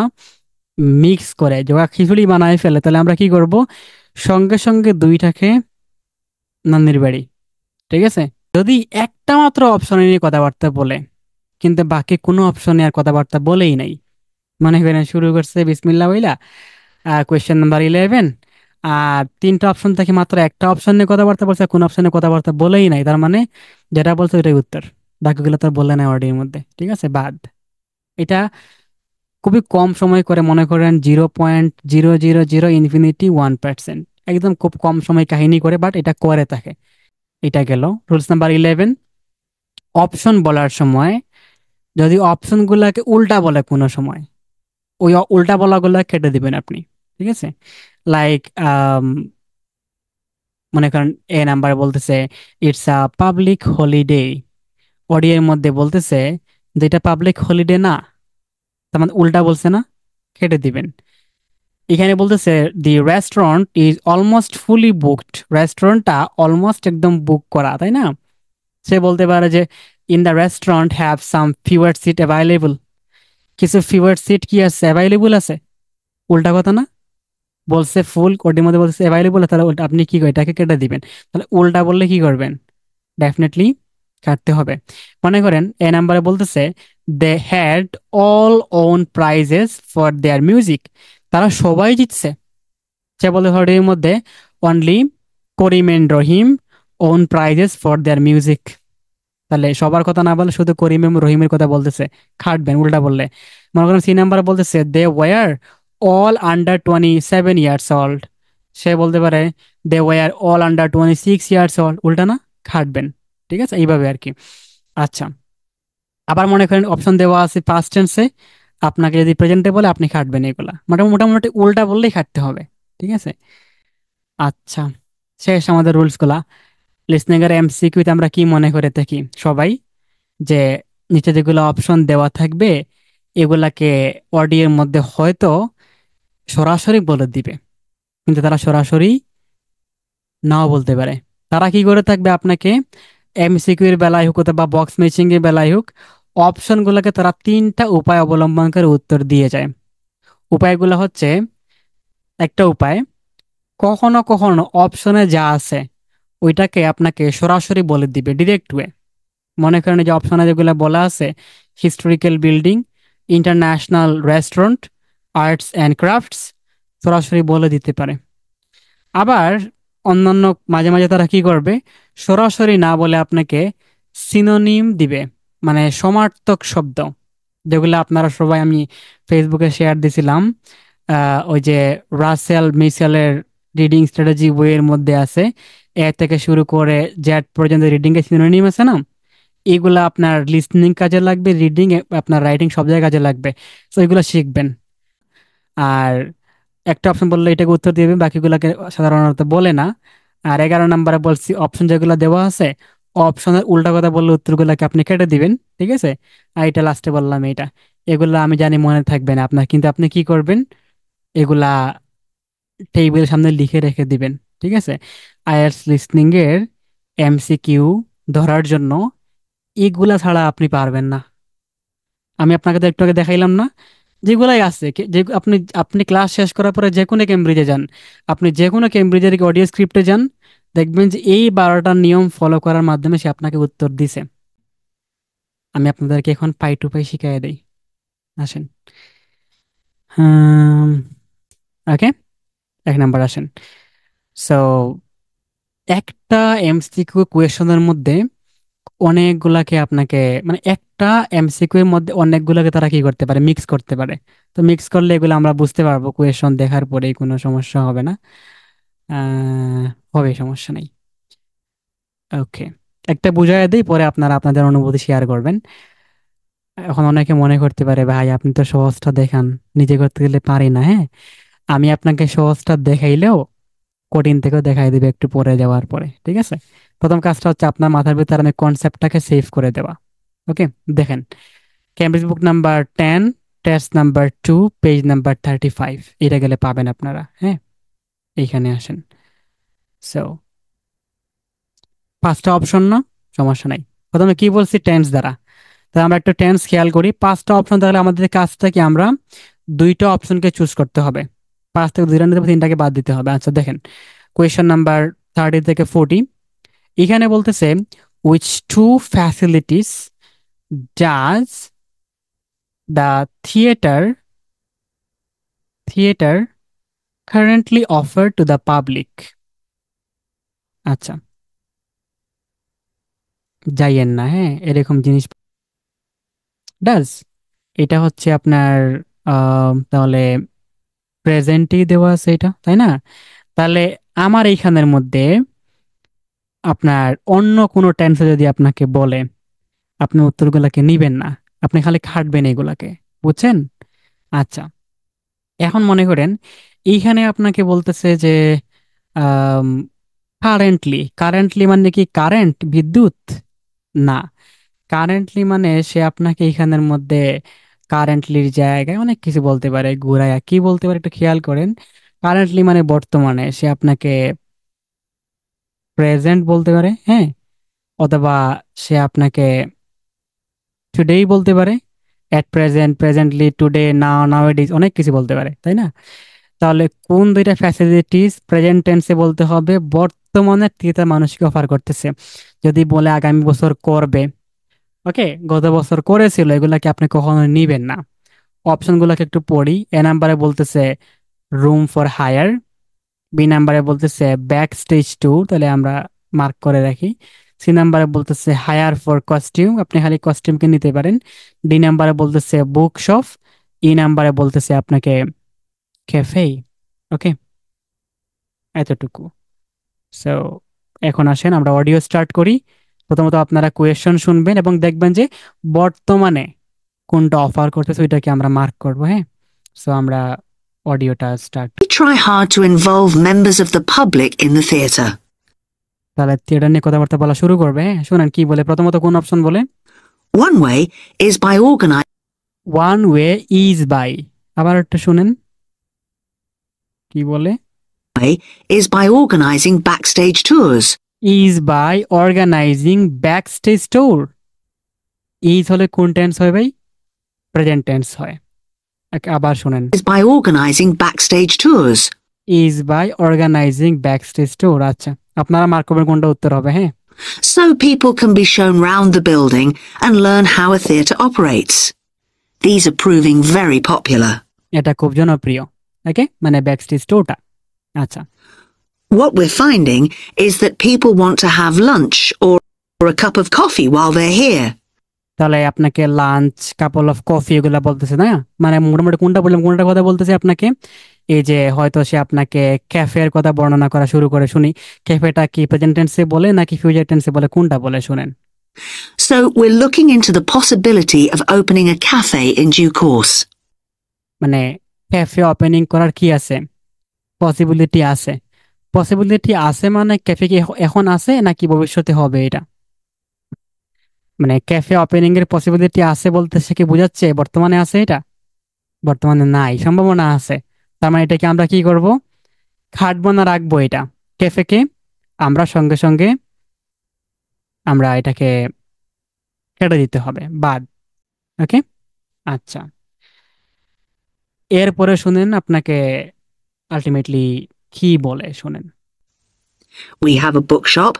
মিক্স করে যোগা খিচুড়ি বানায় ফেলে তাহলে আমরা কি করব সঙ্গে সঙ্গে দুইটাকে নান্দির বাড়ি ঠিক আছে যদি একটা মাত্র অপশনে নিয়ে কথাবার্তা বলে কিন্তু বাকি কোনো অপশনে আর কথাবার্তা বলেই নাই মানে শুরু করছে বিসমিল্লা বইলা কোয়েশ্চেন নাম্বার ইলেভেন আর তিনটা অপশন থেকে মাত্র একটা অপশন নিয়ে কথাবার্তা বলছে কোন অপশনে কথাবার্তা বলেই নাই তার মানে যেটা বলছে ওইটাই উত্তর বাকিগুলো তো বলে নাই অর্ডের মধ্যে ঠিক আছে বাদ এটা খুবই কম সময় করে মনে করেন zero point zero zero zero infinity one percent একদম খুব কম সময় কাহিনী করে বাট এটা করে থাকে এটা গেল রুলস নাম্বার ইলেভেন অপশন বলার সময় যদি অপশনগুলোকে উল্টা বলে কোনো সময় ওই উল্টা বলাগুলো কেটে দিবেন আপনি ঠিক আছে লাইক um, মনে করেন এ নাম্বার বলতেছে ইটস আ পাবলিক হলিডে অডিয়ের মধ্যে বলতেছে যে এটা পাবলিক হলিডে না তার মানে উল্টা বলছে না কেটে দিবেন এখানে বলতেছে the restaurant is almost fully booked রেস্টুরেন্টটা অলমোস্ট একদম বুক করা তাই না সে বলতে পারে যে in the restaurant have some fewer seat available কিছু ফিওয়ার সিট কি আছে অ্যাভাইলেবল আছে উল্টা কথা না বলছে ফুল কোর্টের মধ্যে বলছে অ্যাভেলেবল তাহলে আপনি কি এটাকে কেটে দিবেন তাহলে উল্টা বললে কি করবেন ডেফিনেটলি কাটতে হবে মনে করেন এ নাম্বারে বলতেছে they had all won prizes for their music তারা সবাই জিতছে সে বলে হরির মধ্যে only Karim and Rahim won prizes for their music তাহলে সবার কথা না বলে শুধু করিম এবং রহিমের কথা বলতেছে খাটবেন উল্টা বললে মনে করেন সি নাম্বারে বলতেছে they were all under twenty seven years old সে বলতে পারে they were all under twenty six years old উল্টা না খাটবেন ঠিক আছে এইভাবে আর কি আচ্ছা আবার মনে করেন অপশন দেওয়া আছে ফার্স্ট টেন্সে আপনাকে যদি প্রেজেন্টে বলে আপনি খাটবেন এগুলা মানে মোটামুটি উল্টা বললেই খাটতে হবে ঠিক আছে আচ্ছা শেষ আমাদের রুলসগুলা লিসনিংয়ের এমসিকিউতে আমরা কি মনে করে থাকি সবাই যে নিচে যেগুলো অপশন দেওয়া থাকবে এগুলাকে অডিওর মধ্যে হয়তো সরাসরি বলে দিবে কিন্তু তারা সরাসরি নাও বলতে পারে তারা কি করে থাকবে আপনাকে এমসিকিউ এর বেলায় হোক অথবা বক্স ম্যাচিং এর বেলায় হোক অপশনগুলোকে তারা তিনটা উপায় অবলম্বন করে উত্তর দিয়ে যায় উপায়গুলো হচ্ছে একটা উপায় কখনো কখনো অপশনে যা আছে ওইটাকে আপনাকে সরাসরি বলে দিবে ডিরেক্ট ওয়ে মনে করেন যে অপশনে যেগুলো বলা আছে historical building international restaurant arts and crafts সরাসরি বলে দিতে পারে আবার অন্যান্য মাঝে মাঝে তারা কি করবে সরাসরি না বলে আপনাকে সিনোনিম দিবে মানে সমার্থক শব্দ যেগুলো আপনারা সবাই আমি ফেসবুকে শেয়ার দিছিলাম ওই যে রাসেল মিসেলের রিডিং স্ট্র্যাটেজি বইয়ের মধ্যে আছে এ থেকে শুরু করে জ্যাট পর্যন্ত রিডিংয়ে সিনোনিম আছে না এগুলো আপনার লিসনিং কাজে লাগবে রিডিং আপনার রাইটিং সব জায়গায় কাজে লাগবে তো এগুলো শিখবেন আর একটা অপশন বললে এটাকে উত্তর দিবেন বাকিগুলোকে সাধারণত বলে না আর এগারো নাম্বারে বলছি অপশন যেগুলো দেওয়া আছে অপশনের উল্টা কথা বললে উত্তরগুলোকে আপনি কেটে দিবেন ঠিক আছে আর এটা লাস্টে বললাম এটা এগুলো আমি জানি মনে থাকবে না আপনার কিন্তু আপনি কি করবেন এগুলা টেবিলের সামনে লিখে রেখে দিবেন ঠিক আছে আইএলস লিসনিংয়ের এর এমসিকিউ ধরার জন্য এগুলা ছাড়া আপনি পারবেন না আমি আপনাকে তো একটু আগে দেখাইলাম না যেগুলাই আছে যে আপনি আপনি ক্লাস শেষ করার পরে যে কোনো কেমব্রিজে যান আপনি যে কোনো কেমব্রিজের অডিও স্ক্রিপ্টে যান দেখবেন যে এই বারোটা নিয়ম ফলো করার মাধ্যমে সে আপনাকে উত্তর দিছে আমি আপনাদেরকে এখন পাই টু পাই শিখাই দিই আসেন ওকে এক নাম্বার আসেন সো একটা এমসিকিউ কোয়েশনের মধ্যে অনেকগুলাকে আপনাকে মানে একটা এমসিকিউ এর মধ্যে অনেকগুলাকে তারা কি করতে পারে মিক্স করতে পারে তো মিক্স করলে এগুলো আমরা বুঝতে পারবো কোয়েশন দেখার পরেই কোনো সমস্যা হবে না হবে সমস্যা নেই ওকে একটা বুঝাই দিই পরে আপনারা আপনাদের অনুভূতি শেয়ার করবেন এখন অনেকে মনে করতে পারে ভাই আপনি তো সহজটা দেখান নিজে করতে গেলে পারি না হ্যাঁ আমি আপনাকে সহজটা দেখাইলেও কঠিন থেকেও দেখাই দেবে একটু পরে যাওয়ার পরে ঠিক আছে প্রথম কাজটা হচ্ছে আপনার মাথার ভিতরে আমি কনসেপ্টটাকে সেভ করে দেওয়া ওকে দেখেন Cambridge book number ten test number two page number thirty five এটা গেলে পাবেন আপনারা হ্যাঁ এইখানে আসেন সো পাঁচটা অপশন না সমস্যা নাই প্রথমে কি বলছি টেন্স দ্বারা তাহলে আমরা একটু টেন্স খেয়াল করি পাঁচটা অপশন তাহলে আমাদের কাজটা কি আমরা দুইটা অপশনকে চুজ করতে হবে পাঁচ থেকে দুইটা নিতে তিনটাকে বাদ দিতে হবে আচ্ছা দেখেন কোয়েশন নাম্বার থার্টি থেকে ফোর্টি এখানে বলতেছে which two facilities does the theatre theatre currently offer to the public আচ্ছা যাইয়েন না হ্যাঁ এরকম জিনিস ডাজ এটা হচ্ছে আপনার তাহলে প্রেজেন্টই দেওয়া আছে এটা তাই না তাহলে আমার এইখানের মধ্যে আপনার অন্য কোনো টেন্সে যদি আপনাকে বলে আপনি উত্তরগুলাকে নিবেন না আপনি খালি খাটবেন এগুলাকে বুঝছেন আচ্ছা এখন মনে করেন এইখানে আপনাকে বলতেছে যে কারেন্টলি কারেন্টলি মানে কি কারেন্ট বিদ্যুৎ না কারেন্টলি মানে সে আপনাকে এইখানের মধ্যে কারেন্টলির জায়গায় অনেক কিছু বলতে পারে ঘুরাইয়া কি বলতে পারে একটু খেয়াল করেন কারেন্টলি মানে বর্তমানে সে আপনাকে প্রেজেন্ট বলতে পারে হ্যাঁ অথবা সে আপনাকে টুডেই বলতে পারে at present presently today now now it is অনেক কিছু বলতে পারে তাই না তাহলে কোন দুইটা ফ্যাসিলিটিস প্রেজেন্ট টেন্সে বলতে হবে বর্তমানে ক্রেতা মানুষকে অফার করতেছে যদি বলে আগামী বছর করবে ওকে গত বছর করেছিল এগুলাকে আপনি কখনো নিবেন না অপশনগুলোকে একটু পড়ি এ নাম্বারে বলতেছে রুম ফর হায়ার বি নাম্বারে বলতেছে ব্যাক স্টেজ টু তাহলে আমরা মার্ক করে রাখি সি নাম্বারে বলতেছে হায়ার ফর কস্টিউম আপনি খালি কস্টিউমকে নিতে পারেন ডি নাম্বারে বলতেছে বুক শপ ই নাম্বারে বলতেছে আপনাকে ক্যাফে ওকে এতটুকু সো এখন আসেন আমরা অডিও স্টার্ট করি প্রথমত আপনারা কোয়েশন শুনবেন এবং দেখবেন যে বর্তমানে কোনটা অফার করতেছে ওইটাকে আমরা মার্ক করবো হ্যাঁ সো আমরা অডিওটা start We try hard to involve members of the public in the তাহলে থিয়েটার নিয়ে কথাবার্তা বলা শুরু করবে শুনেন কি বলে প্রথমত কোন অপশন বলে One way is by organize one way is by আবার একটা শুনেন কি বলে is by organizing stage tours is by organizing back stage tour is হলে কোন টেন্স হয় ভাই প্রেজেন্ট টেন্স হয় আবার শুনেন is by organizing backstage tours. Is by organizing backstage tour. আচ্ছা আপনারা মার্ক করবেন কোনটা উত্তর হবে হ্যাঁ So people can be shown round the building and learn how a theater operates. These are proving very popular. এটা খুব জনপ্রিয় ওকে মানে ব্যাকস্টেজ টোটা আচ্ছা What we're finding is that people want to have lunch or, or a cup of coffee while they're here. তাহলে আপনাকে লাঞ্চ কাপল অফ কফি এগুলো বলতেছে না মানে মোটামুটি কোনটা বললাম কোনটা কথা বলতেছে আপনাকে এই যে হয়তো সে আপনাকে ক্যাফের কথা বর্ণনা করা শুরু করে শুনি ক্যাফেটা কি প্রেজেন্ট টেন্সে বলে নাকি ফিউচার টেন্সে বলে কোনটা বলে শুনেন So we're looking into the possibility of opening a cafe in due course. মানে ক্যাফে ওপেনিং করার কি আছে পসিবিলিটি আছে পসিবিলিটি আছে মানে ক্যাফে কি এখন আছে নাকি ভবিষ্যতে হবে এটা মানে ক্যাফে ওপেনিং এর পসিবিলিটি আছে বলতে সে কি বুঝাচ্ছে বর্তমানে আছে এটা বর্তমানে নাই সম্ভাবনা আছে তার মানে এটাকে আমরা কি করব খাটবো না রাখবো এটা ক্যাফেকে আমরা সঙ্গে সঙ্গে আমরা এটাকে কেটে দিতে হবে বাদ ওকে আচ্ছা এরপরে শুনেন আপনাকে আলটিমেটলি কি বলে শুনেন We have a bookshop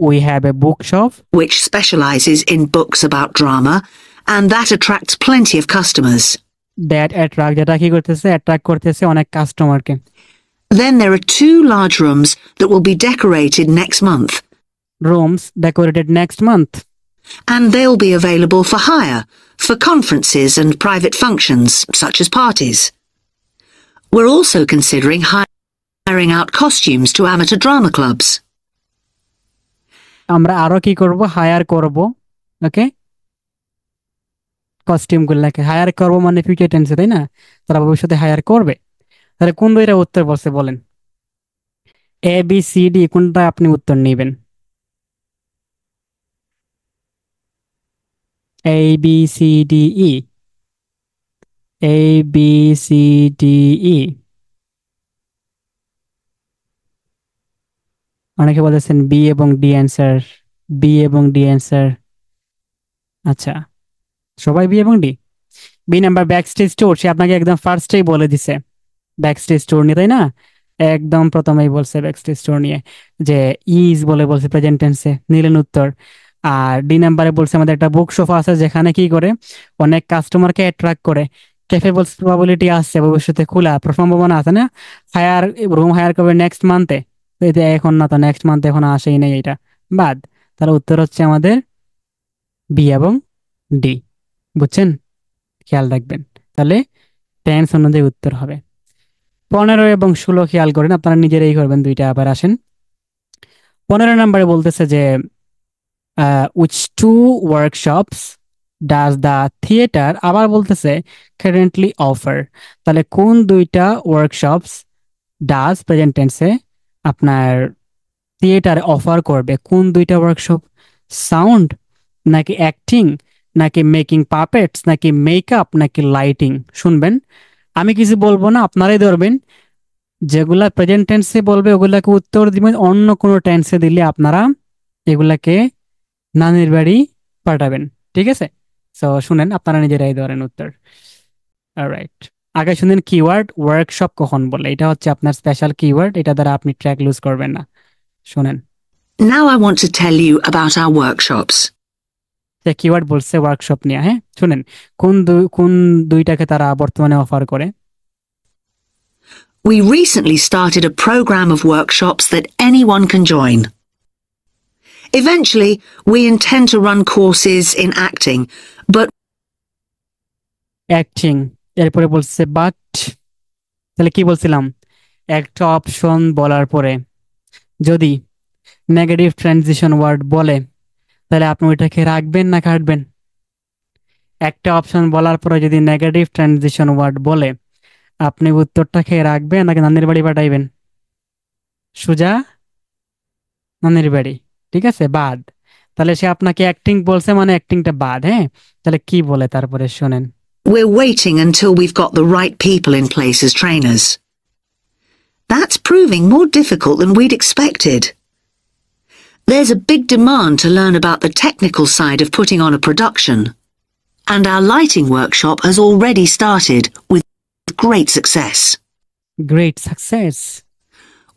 We have a bookshop which specializes in books about drama and that attracts plenty of customers. That attract যেটা কি করতেছে attract করতেছে অনেক কাস্টমারকে. Then there are two large rooms that will be decorated next month. Rooms decorated next month. And they'll be available for hire for conferences and private functions such as parties. We're also considering hiring out costumes to amateur drama clubs. আমরা আরো কি করব হায়ার করব ওকে কস্টিউম গুলাকে হায়ার করব মানে ফিউচার টেন্সে তাই না তারা ভবিষ্যতে হায়ার করবে তাহলে কোন দুইটা উত্তর বলছে বলেন এ বি সি ডি কোনটা আপনি উত্তর নেবেন A B C D E A B C D E অনেকে বলেছেন বি এবং ডি অ্যান্সার বি এবং ডি অ্যান্সার আচ্ছা সবাই বি এবং D B number back stage tour সে আপনাকে একদম ফার্স্টেই বলে দিছে ব্যাক স্টেজ ট্যুর নিয়ে তাই না একদম প্রথমেই বলছে ব্যাক স্টেজ স্টোর নিয়ে যে ইজ বলে বলছে প্রেজেন্টেন্সে নিলেন উত্তর আর ডি নাম্বারে বলছে আমাদের একটা বুক সোফা আছে যেখানে কি করে অনেক কাস্টমারকে অ্যাট্রাক্ট করে ক্যাফে প্রবাবিলিটি আসছে ভবিষ্যতে খোলা ভবন আছে না হায়ার রুম হায়ার করবে নেক্সট মান্থে এটা এখন না তো নেক্সট মান্থ এখন আসেই নাই এটা বাদ তাহলে উত্তর হচ্ছে আমাদের বি এবং ডি বুঝছেন খেয়াল রাখবেন তাহলে টেন্স অনুযায়ী উত্তর হবে পনেরো এবং ষোলো খেয়াল করেন আপনারা নিজেরাই করবেন দুইটা আবার আসেন পনেরো নম্বরে বলতেছে যে which two workshops does the theatre আবার বলতেছে কারেন্টলি অফার তাহলে কোন দুইটা ওয়ার্কশপস ডাজ প্রেজেন্টেন্সে আপনার থিয়েটার অফার করবে কোন দুইটা ওয়ার্কশপ সাউন্ড নাকি অ্যাক্টিং নাকি মেকিং পাপেটস নাকি মেকআপ নাকি লাইটিং শুনবেন আমি কিছু বলবো না আপনারাই ধরবেন যেগুলা প্রেজেন্ট টেন্সে বলবে ওগুলাকে উত্তর দিবেন অন্য কোনো টেন্সে দিলে আপনারা এগুলাকে নানির বাড়ি পাঠাবেন ঠিক আছে সো শুনেন আপনারা নিজেরাই ধরেন উত্তর রাইট আগে শুনেন কিওয়ার্ড ওয়ার্কশপ কখন বলে এটা হচ্ছে আপনার স্পেশাল কিওয়ার্ড এটা দ্বারা আপনি ট্র্যাক লুজ করবেন না শুনেন now I want to tell you about our workshops যে কিওয়ার্ড বলছে ওয়ার্কশপ নিয়ে হ্যাঁ শুনেন কোন কোন দুইটাকে তারা বর্তমানে অফার করে We recently started a program of workshops that anyone can join. Eventually, we intend to run courses in acting, but acting এরপরে বলছে বাট তাহলে কি বলছিলাম একটা অপশন বলার পরে যদি নেগেটিভ ট্রানজিশন ওয়ার্ড বলে তাহলে আপনি ওইটাকে রাখবেন না কাটবেন একটা অপশন বলার পরে যদি নেগেটিভ ট্রানজিশন ওয়ার্ড বলে আপনি উত্তরটাকে রাখবেন নাকি নানির বাড়ি পাঠাইবেন সোজা নানির বাড়ি ঠিক আছে বাদ তাহলে সে আপনাকে অ্যাক্টিং বলছে মানে অ্যাক্টিংটা বাদ হ্যাঁ তাহলে কি বলে তারপরে শোনেন We're waiting until we've got the right people in place as trainers. That's proving more difficult than we'd expected. There's a big demand to learn about the technical side of putting on a production, and our lighting workshop has already started with great success. Great success.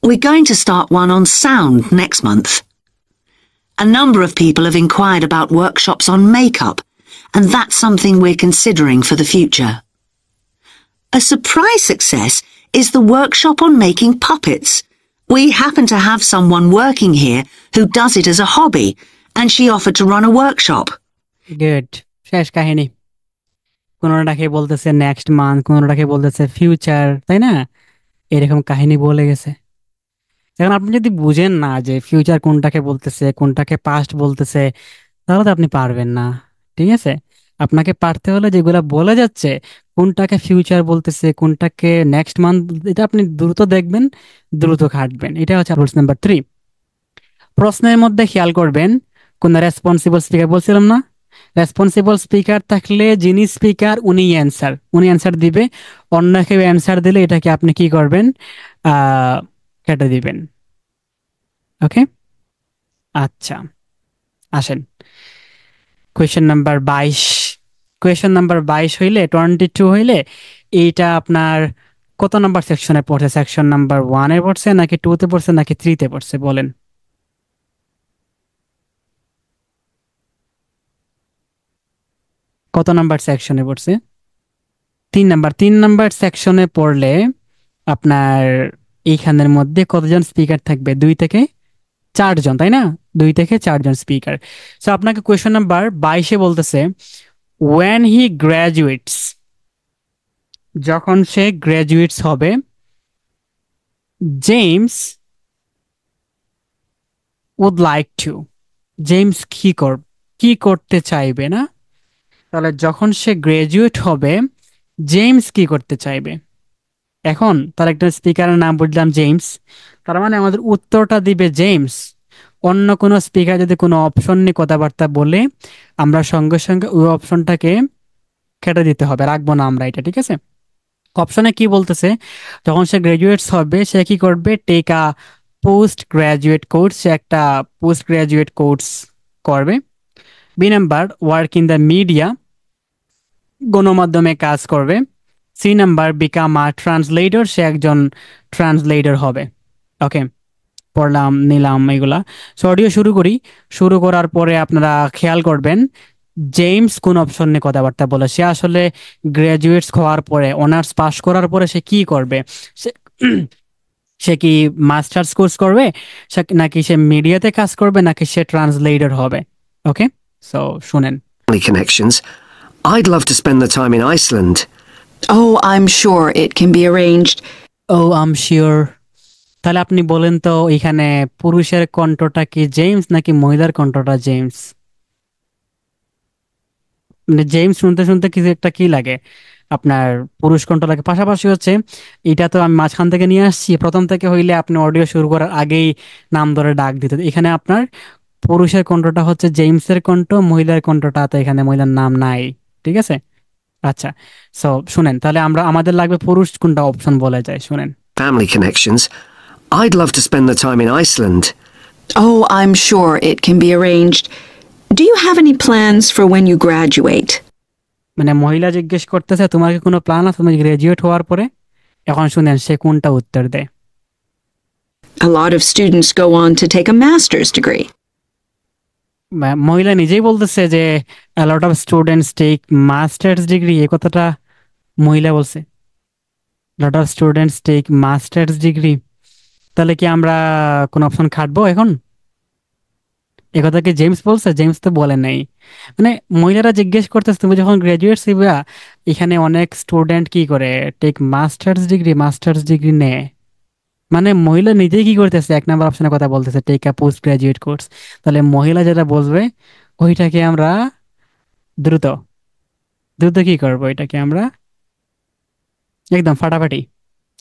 We're going to start one on sound next month. A number of people have inquired about workshops on makeup and that's something we're considering for the future. A surprise success is the workshop on making puppets. We happen to have someone working here who does it as a hobby, and she offered to run a workshop. Good. শেষ কাহিনী কোনোটাকে বলতেছে নেক্সট মান্থ কোনোটাকে বলতেছে ফিউচার তাই না এরকম কাহিনী বলে গেছে এখন আপনি যদি বুঝেন না যে ফিউচার কোনটাকে বলতেছে কোনটাকে পাস্ট বলতেছে তাহলে তো আপনি পারবেন না ঠিক আছে আপনাকে পারতে হলে যেগুলো বলে যাচ্ছে কোনটাকে ফিউচার বলতেছে কোনটাকে নেক্সট মান্থ এটা আপনি দ্রুত দেখবেন দ্রুত খাটবেন এটা হচ্ছে রুলস নাম্বার থ্রি প্রশ্নের মধ্যে খেয়াল করবেন কোন রেসপন্সিবল স্পিকার বলছিলাম না রেসপন্সিবল স্পিকার থাকলে যিনি স্পিকার উনি অ্যান্সার উনি অ্যান্সার দিবে অন্য কেউ অ্যান্সার দিলে এটাকে আপনি কি করবেন কেটে দিবেন ওকে আচ্ছা আসেন কোয়েশন নাম্বার বাইশ কোয়েশন নাম্বার বাইশ হইলে টোয়েন্টি টু হইলে এইটা আপনার কত নাম্বার সেকশনে পড়ছে সেকশন নাম্বার ওয়ানে পড়ছে নাকি টুতে পড়ছে নাকি থ্রিতে পড়ছে বলেন কত নাম্বার সেকশনে পড়ছে তিন নাম্বার তিন নাম্বার সেকশনে পড়লে আপনার এইখানের মধ্যে কতজন স্পিকার থাকবে দুই থেকে চারজন তাই না দুই থেকে চারজন স্পিকার সো আপনাকে কোয়েশ্চন নাম্বার বাইশে বলতেছে ওয়েন হি গ্র্যাজুয়েটস যখন সে গ্র্যাজুয়েটস হবে James would like to James কি কর কি করতে চাইবে না তাহলে যখন সে গ্র্যাজুয়েট হবে জেমস কি করতে চাইবে এখন তার একটা স্পিকারের নাম বললাম জেমস তার মানে আমাদের উত্তরটা দিবে জেমস অন্য কোনো স্পিকার যদি কোনো অপশন নিয়ে কথাবার্তা বলে আমরা সঙ্গে সঙ্গে ওই অপশনটাকে কেটে দিতে হবে রাখবো না আমরা এটা ঠিক আছে অপশনে কি বলতেছে যখন সে গ্রাজুয়েটস হবে সে কি করবে take a post graduate course সে একটা পোস্ট গ্রাজুয়েট কোর্স করবে B number work in the media গণমাধ্যমে কাজ করবে C number become a translator সে একজন ট্রান্সলেটর হবে ওকে পড়লাম নিলাম এগুলা সো অডিও শুরু করি শুরু করার পরে আপনারা খেয়াল করবেন জেমস কোন অপশন নিয়ে কথাবার্তা বলে সে আসলে গ্রাজুয়েটস হওয়ার পরে অনার্স পাশ করার পরে সে কি করবে সে <clears throat> সে কি মাস্টার্স কোর্স করবে নাকি সে মিডিয়াতে কাজ করবে নাকি সে ট্রান্সলেটর হবে ওকে সো শুনেন connections I'd love to spend the time in Iceland Oh, I'm sure it can be arranged. Oh, I'm sure. তাহলে আপনি বলেন তো এখানে পুরুষের কণ্ঠটা কি জেমস নাকি মহিলার কণ্ঠটা জেমস মানে জেমস শুনতে শুনতে কিছু একটা কি লাগে আপনার পুরুষ কণ্ঠ লাগে পাশাপাশি হচ্ছে এটা তো আমি মাঝখান থেকে নিয়ে আসছি প্রথম থেকে হইলে আপনি অডিও শুরু করার আগেই নাম ধরে ডাক দিতে এখানে আপনার পুরুষের কণ্ঠটা হচ্ছে জেমসের কণ্ঠ মহিলার কণ্ঠটা তো এখানে মহিলার নাম নাই ঠিক আছে আচ্ছা সো শুনেন তাহলে আমরা আমাদের লাগবে পুরুষ কোনটা অপশন বলা যায় শুনেন family connections I'd love to spend the time in Iceland oh I am sure it can be arranged do you have any plans for when you graduate? মানে মহিলা জিজ্ঞেস করতেছে তোমার কি কোনো প্ল্যান আছে তুমি গ্রাজুয়েট হওয়ার পরে এখন শুনেন সে কোনটা উত্তর দেয় A lot of students go on to take a master's degree. মহিলা নিজেই বলতেছে যে lot of students take masters degree এ কথাটা মহিলা বলছে lot of students take masters degree তাহলে কি আমরা কোন অপশন খাটবো এখন এ কথা কি জেমস বলছে জেমস তো বলে নাই মানে মহিলারা জিজ্ঞেস করতেছে তুমি যখন গ্রাজুয়েট সিবা এখানে অনেক স্টুডেন্ট কি করে take masters degree masters degree নেয় মানে মহিলা নিজেই কি করতেছে এক নাম্বার অপশনের কথা বলতেছে take a post graduate course তাহলে মহিলা যেটা বলবে ওইটাকে আমরা দ্রুত দ্রুত কি করবো এটাকে আমরা একদম ফাটাফাটি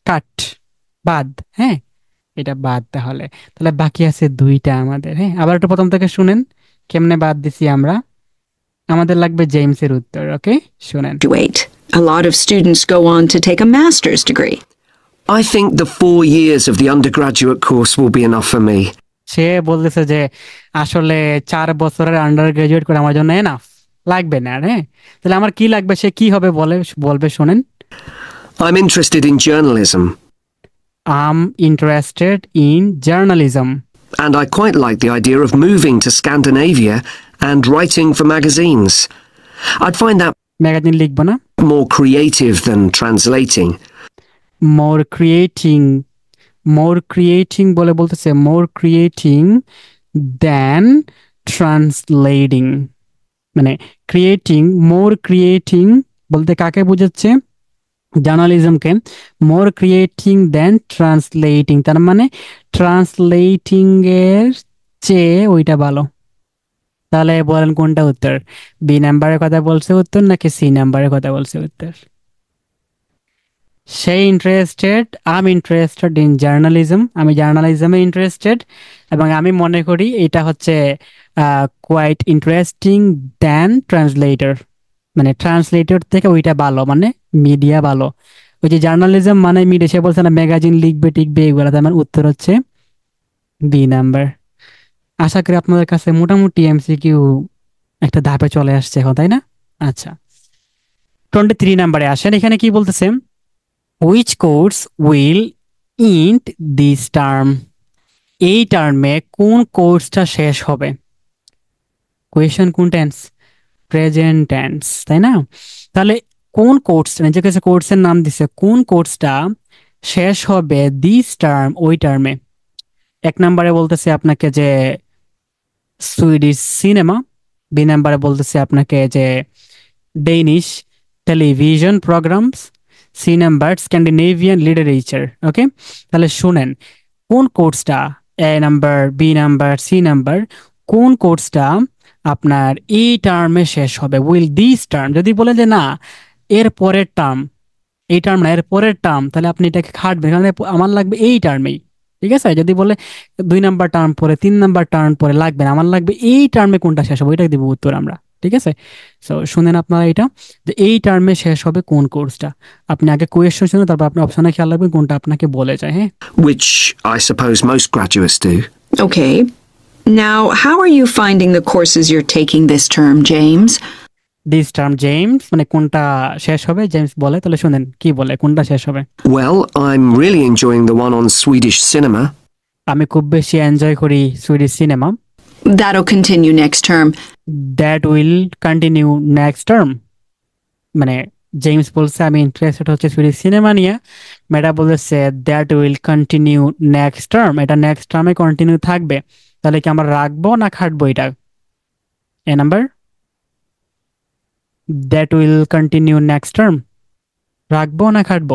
কাট বাদ হ্যাঁ এটা বাদ তাহলে তাহলে বাকি আছে দুইটা আমাদের হ্যাঁ আবার একটু প্রথম থেকে শুনেন কেমনে বাদ দিছি আমরা আমাদের লাগবে জেমসের উত্তর ওকে শুনেন to wait a lot of students go on to take a masters degree I think the four years of the undergraduate course will be enough for me. সে বলতেছে যে আসলে চার বছরের আন্ডার গ্রাজুয়েট করে আমার জন্য এনাফ লাগবে না হ্যাঁ তাহলে আমার কি লাগবে সে কি হবে বলে বলবে শোনেন I'm interested in journalism. I'm interested in journalism. And I quite like the idea of moving to Scandinavia and writing for magazines. I'd find that more creative than translating. More creating more creating বলে বলতেছে মোর ক্রিয়েটিং দেন ট্রান্সলেটিং মানে ক্রিয়েটিং মোর ক্রিয়েটিং বলতে কাকে বোঝাচ্ছে জার্নালিজমকে মোর ক্রিয়েটিং দেন ট্রান্সলেটিং তার মানে ট্রান্সলেটিং এর চেয়ে ওইটা ভালো তাহলে বলেন কোনটা উত্তর বি নাম্বারের কথা বলছে উত্তর নাকি সি নাম্বারের কথা বলছে উত্তর সে interested um interested in journalism আমি জার্নালিজমে ইন্টারেস্টেড এবং আমি মনে করি এটা হচ্ছে কোয়াইট ইন্টারেস্টিং দেন ট্রান্সলেটর মানে ট্রান্সলেটর থেকে ওইটা ভালো মানে মিডিয়া ভালো ওই যে জার্নালিজম মানে মিডিয়া সে বলছে না ম্যাগাজিন লিখবে টিকবে এগুলো আমার উত্তর হচ্ছে বি নাম্বার আশা করি আপনাদের কাছে মোটামুটি এমসিকিউ একটা ধাপে চলে আসছে এখন তাই না আচ্ছা টোয়েন্টি থ্রি নাম্বারে আসেন এখানে কি বলতেছেন which course will end this term এই টার্মে কোন কোর্সটা শেষ হবে কোয়েশন কোন টেন্স প্রেজেন্ট টেন্স তাই না তাহলে কোন কোর্স নিজে কাছে কোর্সের নাম দিছে কোন কোর্সটা শেষ হবে দিস টার্ম ওই টার্মে এক নাম্বারে বলতেছে আপনাকে যে সুইডিশ সিনেমা দুই নাম্বারে বলতেছে আপনাকে যে Danish television programmes C number Scandinavian literature okay তাহলে শুনেন কোন কোর্সটা A number B number C number কোন কোর্সটা আপনার এই টার্মে শেষ হবে উইল দিস টার্ম যদি বলেন যে না এর পরের টার্ম এই টার্ম না এর পরের টার্ম তাহলে আপনি এটাকে খাটবেন কারণ আমার লাগবে এই টার্মেই ঠিক আছে যদি বলে দুই নাম্বার টার্ম পরে তিন নাম্বার টার্ম পরে লাগবে আমার লাগবে এই টার্মে কোনটা শেষ হবে ওইটাকে দেবো উত্তর আমরা ঠিক আছে সো শুনেন আপনারা এটা যে এই টার্মে শেষ হবে কোন কোর্সটা আপনি আগে কোয়েশ্চন শুনে তারপর আপনি অপশনে খেয়াল রাখবেন কোনটা আপনাকে বলে যায় হ্যাঁ which i suppose most graduates do okay now how are you finding the courses you're taking this term james this term james মানে কোনটা শেষ হবে জেমস বলে তাহলে শুনেন কি বলে কোনটা শেষ হবে well i'm really enjoying the one on swedish cinema আমি খুব বেশি এনজয় করি Swedish cinema That'll continue next term. That will continue next term মানে জেমস বলছে আমি ইন্টারেস্টেড হচ্ছে সুইডিশ সিনেমা নিয়ে ম্যাডা বলেছে that will continue next term এটা নেক্সট টার্মে কন্টিনিউ থাকবে তাহলে কি আমরা রাখবো না খাটবো এটা A number that will continue next term রাখবো না খাটবো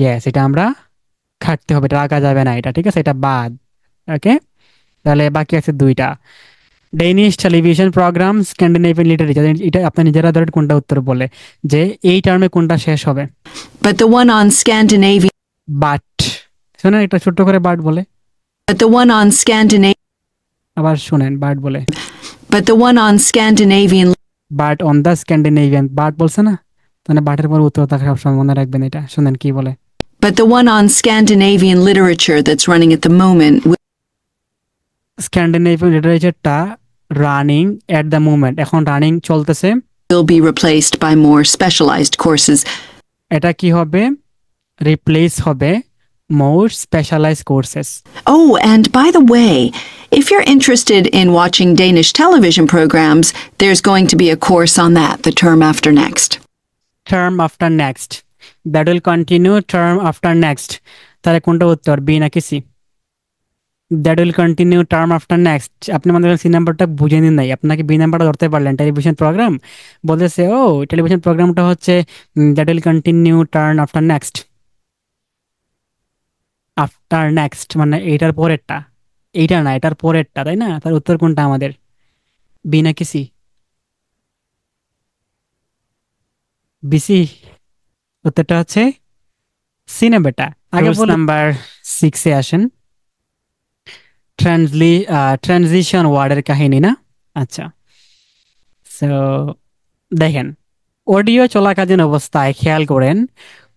ইয়েস এটা আমরা খাটতে হবে রাখা যাবে না এটা ঠিক আছে এটা বাদ ওকে তাহলে বাকি আছে দুইটা Danish television programme Scandinavian literature এটা আপনি নিজেরা ধরে কোনটা উত্তর বলে যে এই টার্মে কোনটা শেষ হবে but the one on Scandinavia but শুনেন এটা ছোট করে বাট বলে but the one on Scandinavia আবার শুনেন বাট বলে but the one on Scandinavian but on the Scandinavian but বলছে না মানে বাটের পর উত্তর থাকে সব মনে রাখবেন এটা শুনেন কি বলে but the one on Scandinavian literature that's running at the moment. Scandinavian literature ta running at the moment. এখন running চলতেছে. Will be replaced by more specialized courses. এটা কি হবে? Replace হবে more specialized courses. Oh, and by the way, if you're interested in watching Danish television programs, there's going to be a course on that the term after next. Term after next. that will continue term after next তাহলে কোনটা উত্তর বি নাকি C that will continue term after next আপনি আমাদের সি নাম্বারটা বুঝে নিন নাই আপনাকে বি নাম্বারটা ধরতে পারলেন টেলিভিশন প্রোগ্রাম বলতেছে ও টেলিভিশন প্রোগ্রামটা হচ্ছে that will continue turn after next after next মানে এইটার পরেরটা এইটা না এটার পরেরটা তাই না তার উত্তর কোনটা আমাদের বি নাকি সি বিসি উত্তরটা হচ্ছে সিনেবেটা আগে নাম্বার সিক্সে আসেন ট্রানজলি ট্রানজিশন ওয়ার্ডের কাহিনী না আচ্ছা সো দেখেন অডিও চলাকালীন অবস্থায় খেয়াল করেন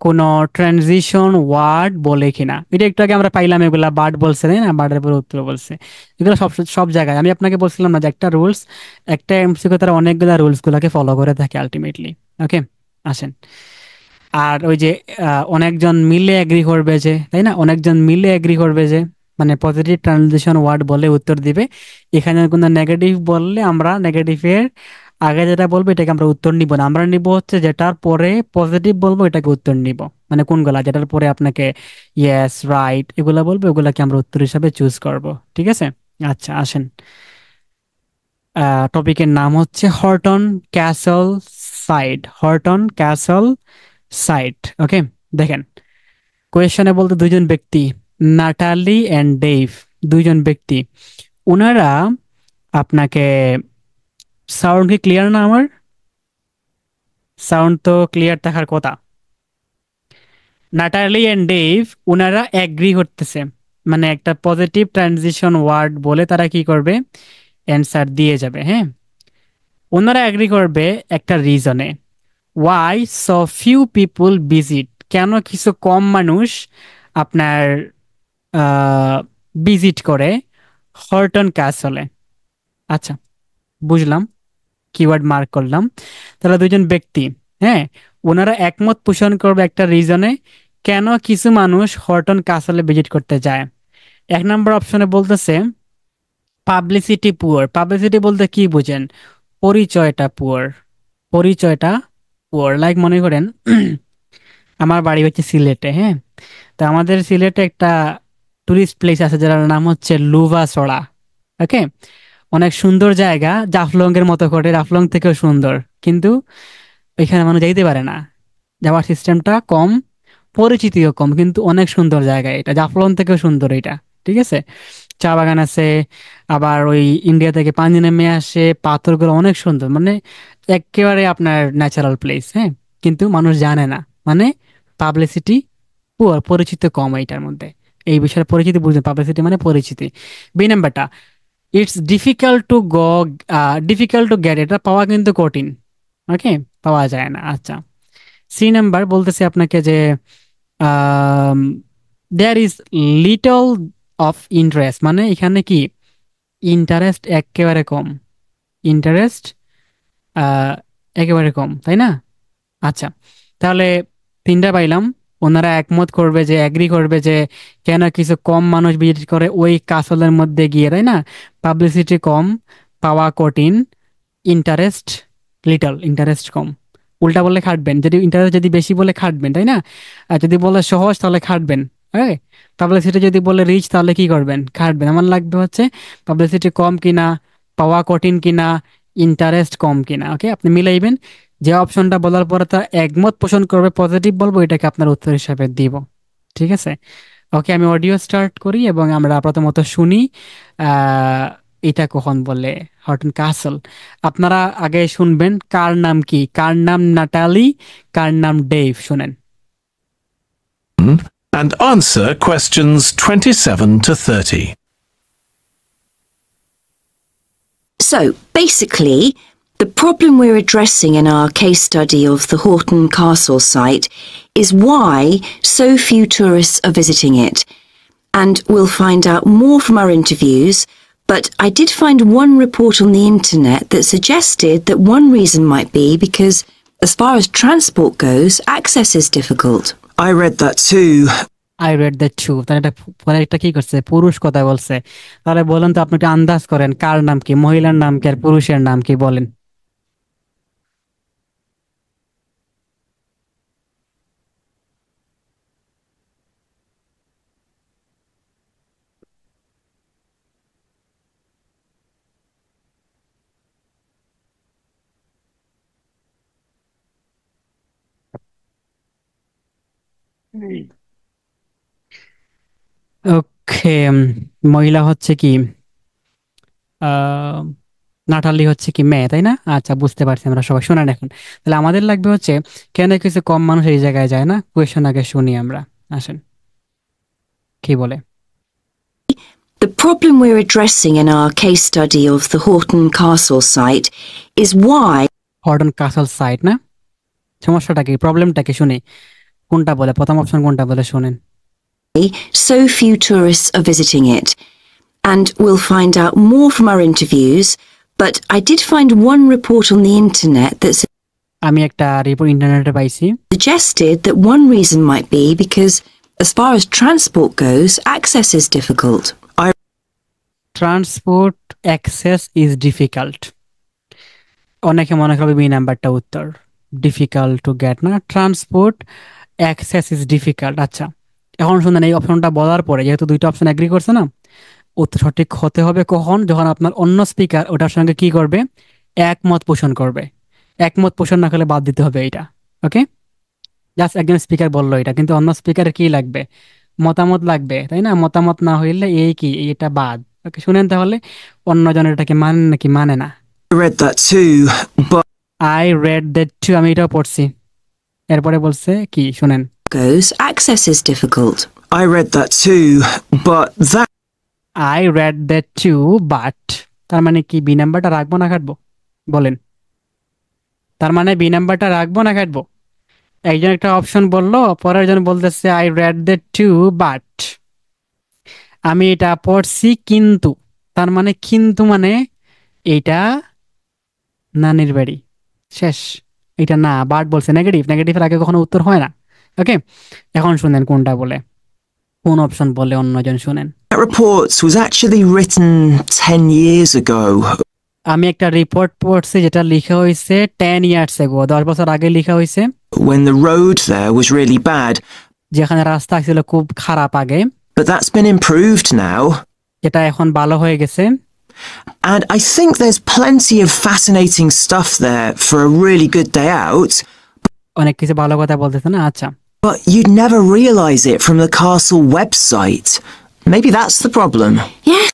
কোন ট্রানজিশন ওয়ার্ড বলে কিনা এটা একটু আগে আমরা পাইলাম এগুলা বার্ড বলছে তাই না বার্ডের উপর উত্তর বলছে এগুলো সব সব জায়গায় আমি আপনাকে বলছিলাম না যে একটা রুলস একটা এমসিকে তারা অনেকগুলা রুলসগুলোকে ফলো করে থাকে আলটিমেটলি ওকে আসেন আর ওই যে অনেকজন মিলে এগ্রি করবে যে তাই না অনেকজন মিলে এগ্রি করবে যে মানে পজিটিভ ট্রানজিশন ওয়ার্ড বলে উত্তর দিবে এখানে কোনো নেগেটিভ বললে আমরা নেগেটিভের আগে যেটা বলবো এটাকে আমরা উত্তর নিব না আমরা নিব হচ্ছে যেটার পরে পজিটিভ বলবো এটাকে উত্তর নিব মানে কোনগুলা যেটার পরে আপনাকে ইয়েস রাইট এগুলা বলবো এগুলাকে আমরা উত্তর হিসাবে চুজ করব ঠিক আছে আচ্ছা আসেন টপিকের নাম হচ্ছে Horton Castle side Horton Castle site okay দেখেন কোয়েশনে বলতে দুজন ব্যক্তি নাটালি অ্যান্ড ডেভ দুজন ব্যক্তি ওনারা আপনাকে সাউন্ড কি ক্লিয়ার না আমার সাউন্ড তো ক্লিয়ার থাকার কথা নাটালি অ্যান্ড ডেভ ওনারা অ্যাগ্রি করতেছে মানে একটা পজিটিভ ট্রানজিশন ওয়ার্ড বলে তারা কি করবে অ্যান্সার দিয়ে যাবে হ্যাঁ ওনারা অ্যাগ্রি করবে একটা রিজনে why so few people visit কেন কিছু কম মানুষ আপনার ভিজিট করে হর্টন ক্যাসলে আচ্ছা বুঝলাম কিওয়ার্ড মার্ক করলাম তাহলে দুজন ব্যক্তি হ্যাঁ ওনারা একমত পোষণ করবে একটা রিজনে কেন কিছু মানুষ হর্টন ক্যাসলে ভিজিট করতে যায় এক নম্বর অপশনে বলতেছে পাবলিসিটি পুয়ার পাবলিসিটি বলতে কি বুঝেন পরিচয়টা পুয়ার পরিচয়টা পুয়ার লাইক মনে করেন <clears throat> আমার বাড়ি হচ্ছে সিলেটে হ্যাঁ তো আমাদের সিলেটে একটা টুরিস্ট প্লেস আছে যার নাম হচ্ছে লুভা সড়া ওকে অনেক সুন্দর জায়গা জাফলং এর মতো করে জাফলং থেকেও সুন্দর কিন্তু এখানে মানুষ যাইতে পারে না যাওয়ার সিস্টেমটা কম পরিচিতিও কম কিন্তু অনেক সুন্দর জায়গা এটা জাফলং থেকেও সুন্দর এটা ঠিক আছে চা বাগান আছে আবার ওই ইন্ডিয়া থেকে পানি নেমে আসে পাথরগুলো অনেক সুন্দর মানে একেবারে আপনার ন্যাচারাল প্লেস হ্যাঁ কিন্তু মানুষ জানে না মানে পাবলিসিটি পুয়ার পরিচিত কম এইটার মধ্যে এই বিষয়ে পরিচিতি বুঝলেন পাবলিসিটি মানে পরিচিতি বি নাম্বারটা ইটস ডিফিকাল্ট টু গ ডিফিকাল্ট টু গেট এটা পাওয়া কিন্তু কঠিন ওকে পাওয়া যায় না আচ্ছা সি নাম্বার বলতেছে আপনাকে যে there is little of interest মানে এখানে কি ইন্টারেস্ট একেবারে কম ইন্টারেস্ট একেবারে কম তাই না আচ্ছা তাহলে তিনটা পাইলাম ওনারা একমত করবে যে অ্যাগ্রি করবে যে কেন কিছু কম মানুষ ভিজিট করে ওই কাসলের মধ্যে গিয়ে তাই না পাবলিসিটি কম পাওয়া কঠিন ইন্টারেস্ট লিটল ইন্টারেস্ট কম উল্টা বলে খাটবেন যদি ইন্টারেস্ট যদি বেশি বলে খাটবেন তাই না আর যদি বলে সহজ তাহলে খাটবেন ওকে পাবলিসিটি যদি বলে রিচ তাহলে কি করবেন খাটবেন আমার লাগবে হচ্ছে পাবলিসিটি কম কিনা পাওয়া কঠিন কিনা ইন্টারেস্ট কম কিনা ওকে আপনি মিলাইবেন যে অপশনটা বলার পরে তা একমত পোষণ করবে পজিটিভ বলবো এটাকে আপনার উত্তর হিসাবে দিব ঠিক আছে ওকে আমি অডিও স্টার্ট করি এবং আমরা প্রথমত শুনি এটা কখন বলে হটন কাসল আপনারা আগে শুনবেন কার নাম কি কার নাম নাটালি কার নাম ডেভ শুনেন and answer questions 27 to 30. So, basically, the problem we're addressing in our case study of the Horton Castle site is why so few tourists are visiting it. And we'll find out more from our interviews, but I did find one report on the internet that suggested that one reason might be because As far as transport goes, access is difficult. I read that too. I read the too তাহলে এটা পরে একটা কি করছে পুরুষ কথা বলছে তাহলে বলেন তো আপনি একটু আন্দাজ করেন কার নাম কি মহিলার নাম কি আর পুরুষের নাম কি বলেন ওকে um, মহিলা হচ্ছে কি নাটালি হচ্ছে কি মেয়ে তাই না আচ্ছা বুঝতে পারছি আমরা সবাই শোনেন এখন তাহলে আমাদের লাগবে হচ্ছে কেন কিছু কম মানুষ এই জায়গায় যায় না কোয়েশন আগে শুনি আমরা আসেন কি বলে The problem we're addressing in our case study of the Horton Castle site is why Horton Castle site না সমস্যাটা কি প্রবলেমটা কি শুনি কোনটা বলে প্রথম অপশন কোনটা বলে শুনেন So few tourists are visiting it, and we'll find out more from our interviews. But I did find one report on the internet that আমি একটা রিপোর্ট ইন্টারনেটে পাইছি suggested that one reason might be because as far as transport goes, access is difficult. transport access is difficult অনেকে মনে করবে বি নাম্বারটা উত্তর difficult to get না transport. অ্যাক্সেস ইজ ডিফিকাল্ট আচ্ছা এখন শুনেন এই অপশনটা বলার পরে যেহেতু দুইটা অপশন অ্যাগ্রি করছে না উত্তর সঠিক হতে হবে কখন যখন আপনার অন্য স্পিকার ওটার সঙ্গে কি করবে একমত পোষণ করবে একমত পোষণ না করলে বাদ দিতে হবে এটা ওকে জাস্ট একজন স্পিকার বললো এটা কিন্তু অন্য স্পিকারের কি লাগবে মতামত লাগবে তাই না মতামত না হইলে এই কি এটা বাদ ওকে শুনেন তাহলে অন্যজন এটাকে মানেন নাকি মানে না I read that too, আমি এটাও পড়ছি এরপরে বলছে কি শুনেন goes access is difficult I তার মানে কি বি নাম্বারটা রাখবো না কাটবো বলেন তার মানে বি নাম্বারটা রাখবো না কাটবো একজন একটা অপশন বললো পরের জন বলতেছে I read that too but আমি এটা পড়ছি কিন্তু তার মানে কিন্তু মানে এটা নানির বাড়ি শেষ এটা না বাট বলছে নেগেটিভ নেগেটিভের আগে কখনো উত্তর হয় না ওকে এখন শুনেন কোনটা বলে কোন অপশন বলে অন্যজন শুনেন আমি একটা রিপোর্ট পড়ছি যেটা লেখা হয়েছে টেন ইয়ার্স এগো দশ বছর আগে লিখা হয়েছে when the road there was really bad যেখানে রাস্তা ছিল খুব খারাপ আগে but that's been improved now যেটা এখন ভালো হয়ে গেছে And I think there's plenty of fascinating stuff there for a really good day out. But you'd never realize it from the castle website. Maybe that's the problem. Yes.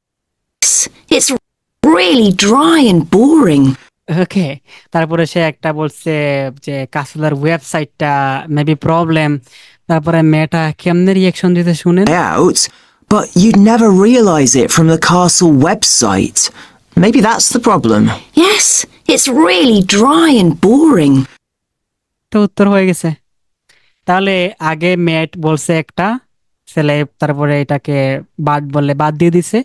It's really dry and boring. Okay, তারপরে সে একটা বলছে যে কাসলের ওয়েবসাইটটা মেবি প্রবলেম তারপরে মেয়েটা কেমনে রিয়াকশন দিতে শুনেন but you'd never realise it from the castle website. Maybe that's the problem. Yes, it's really dry and boring. তো উত্তর হয়ে গেছে তাহলে আগে ম্যাট বলছে একটা ছেলে তারপরে এটাকে বাদ বললে বাদ দিয়ে দিছে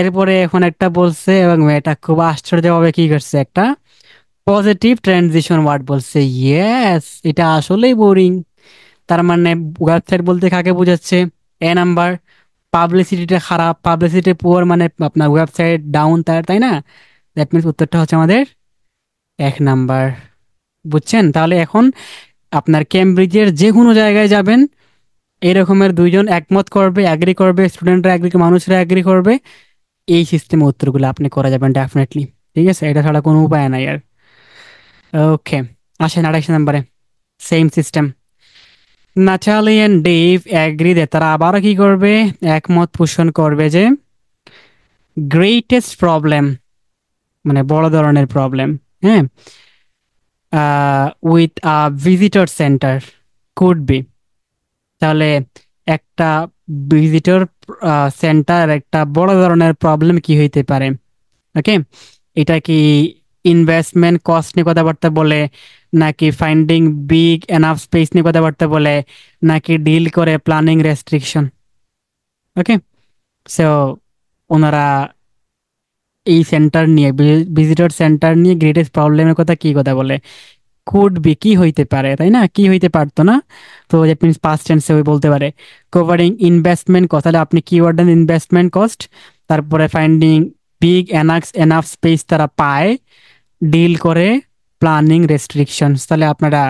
এরপরে এখন একটা বলছে এবং মেয়েটা খুব আশ্চর্যভাবে কি করছে একটা পজিটিভ ট্রানজিশন ওয়ার্ড বলছে ইয়েস এটা আসলেই বোরিং তার মানে ওয়েবসাইট বলতে কাকে বোঝাচ্ছে এ নাম্বার পাবলিসিটিটা খারাপ পাবলিসিটি পুয়ার মানে আপনার ওয়েবসাইট ডাউন তার তাই না দ্যাট মিনস উত্তরটা হচ্ছে আমাদের এক নাম্বার বুঝছেন তাহলে এখন আপনার ক্যামব্রিজের যে কোনো জায়গায় যাবেন এরকমের দুইজন একমত করবে অ্যাগ্রি করবে স্টুডেন্টরা অ্যাগ্রি মানুষরা অ্যাগ্রি করবে এই সিস্টেমে উত্তরগুলো আপনি করা যাবেন ডেফিনেটলি ঠিক আছে এটা ছাড়া কোনো উপায় নাই আর ওকে আসেন আড়াইশো নাম্বারে same system Natalie and Dave agree they তারা আবারও কি করবে একমত পোষণ করবে যে গ্রেটেস্ট প্রবলেম মানে বড় ধরনের প্রবলেম হ্যাঁ with a visitor centre could be তাহলে একটা ভিজিটর সেন্টার একটা বড় ধরনের প্রবলেম কি হইতে পারে ওকে এটা কি ইনভেস্টমেন্ট কস্ট নিয়ে কথাবার্তা বলে নাকি ফাইন্ডিং বিগ এনাফ স্পেস নিয়ে কথাবার্তা বলে নাকি ডিল করে প্ল্যানিং রেস্ট্রিকশন ওকে সো ওনারা এই সেন্টার নিয়ে ভিজিটর সেন্টার নিয়ে গ্রেটেস্ট প্রবলেমের কথা কি কথা বলে কুড বি কি হইতে পারে তাই না কি হইতে পারতো না তো দ্যাট মিনস পাস্ট টেন্সে ওই বলতে পারে কভারিং ইনভেস্টমেন্ট কস্ট তাহলে আপনি কিওয়ার্ড দেন ইনভেস্টমেন্ট কস্ট তারপরে ফাইন্ডিং বিগ এনাক্স এনাফ স্পেস তারা পায় ডিল করে প্ল্যানিং রেস্ট্রিকশনস তাহলে আপনারা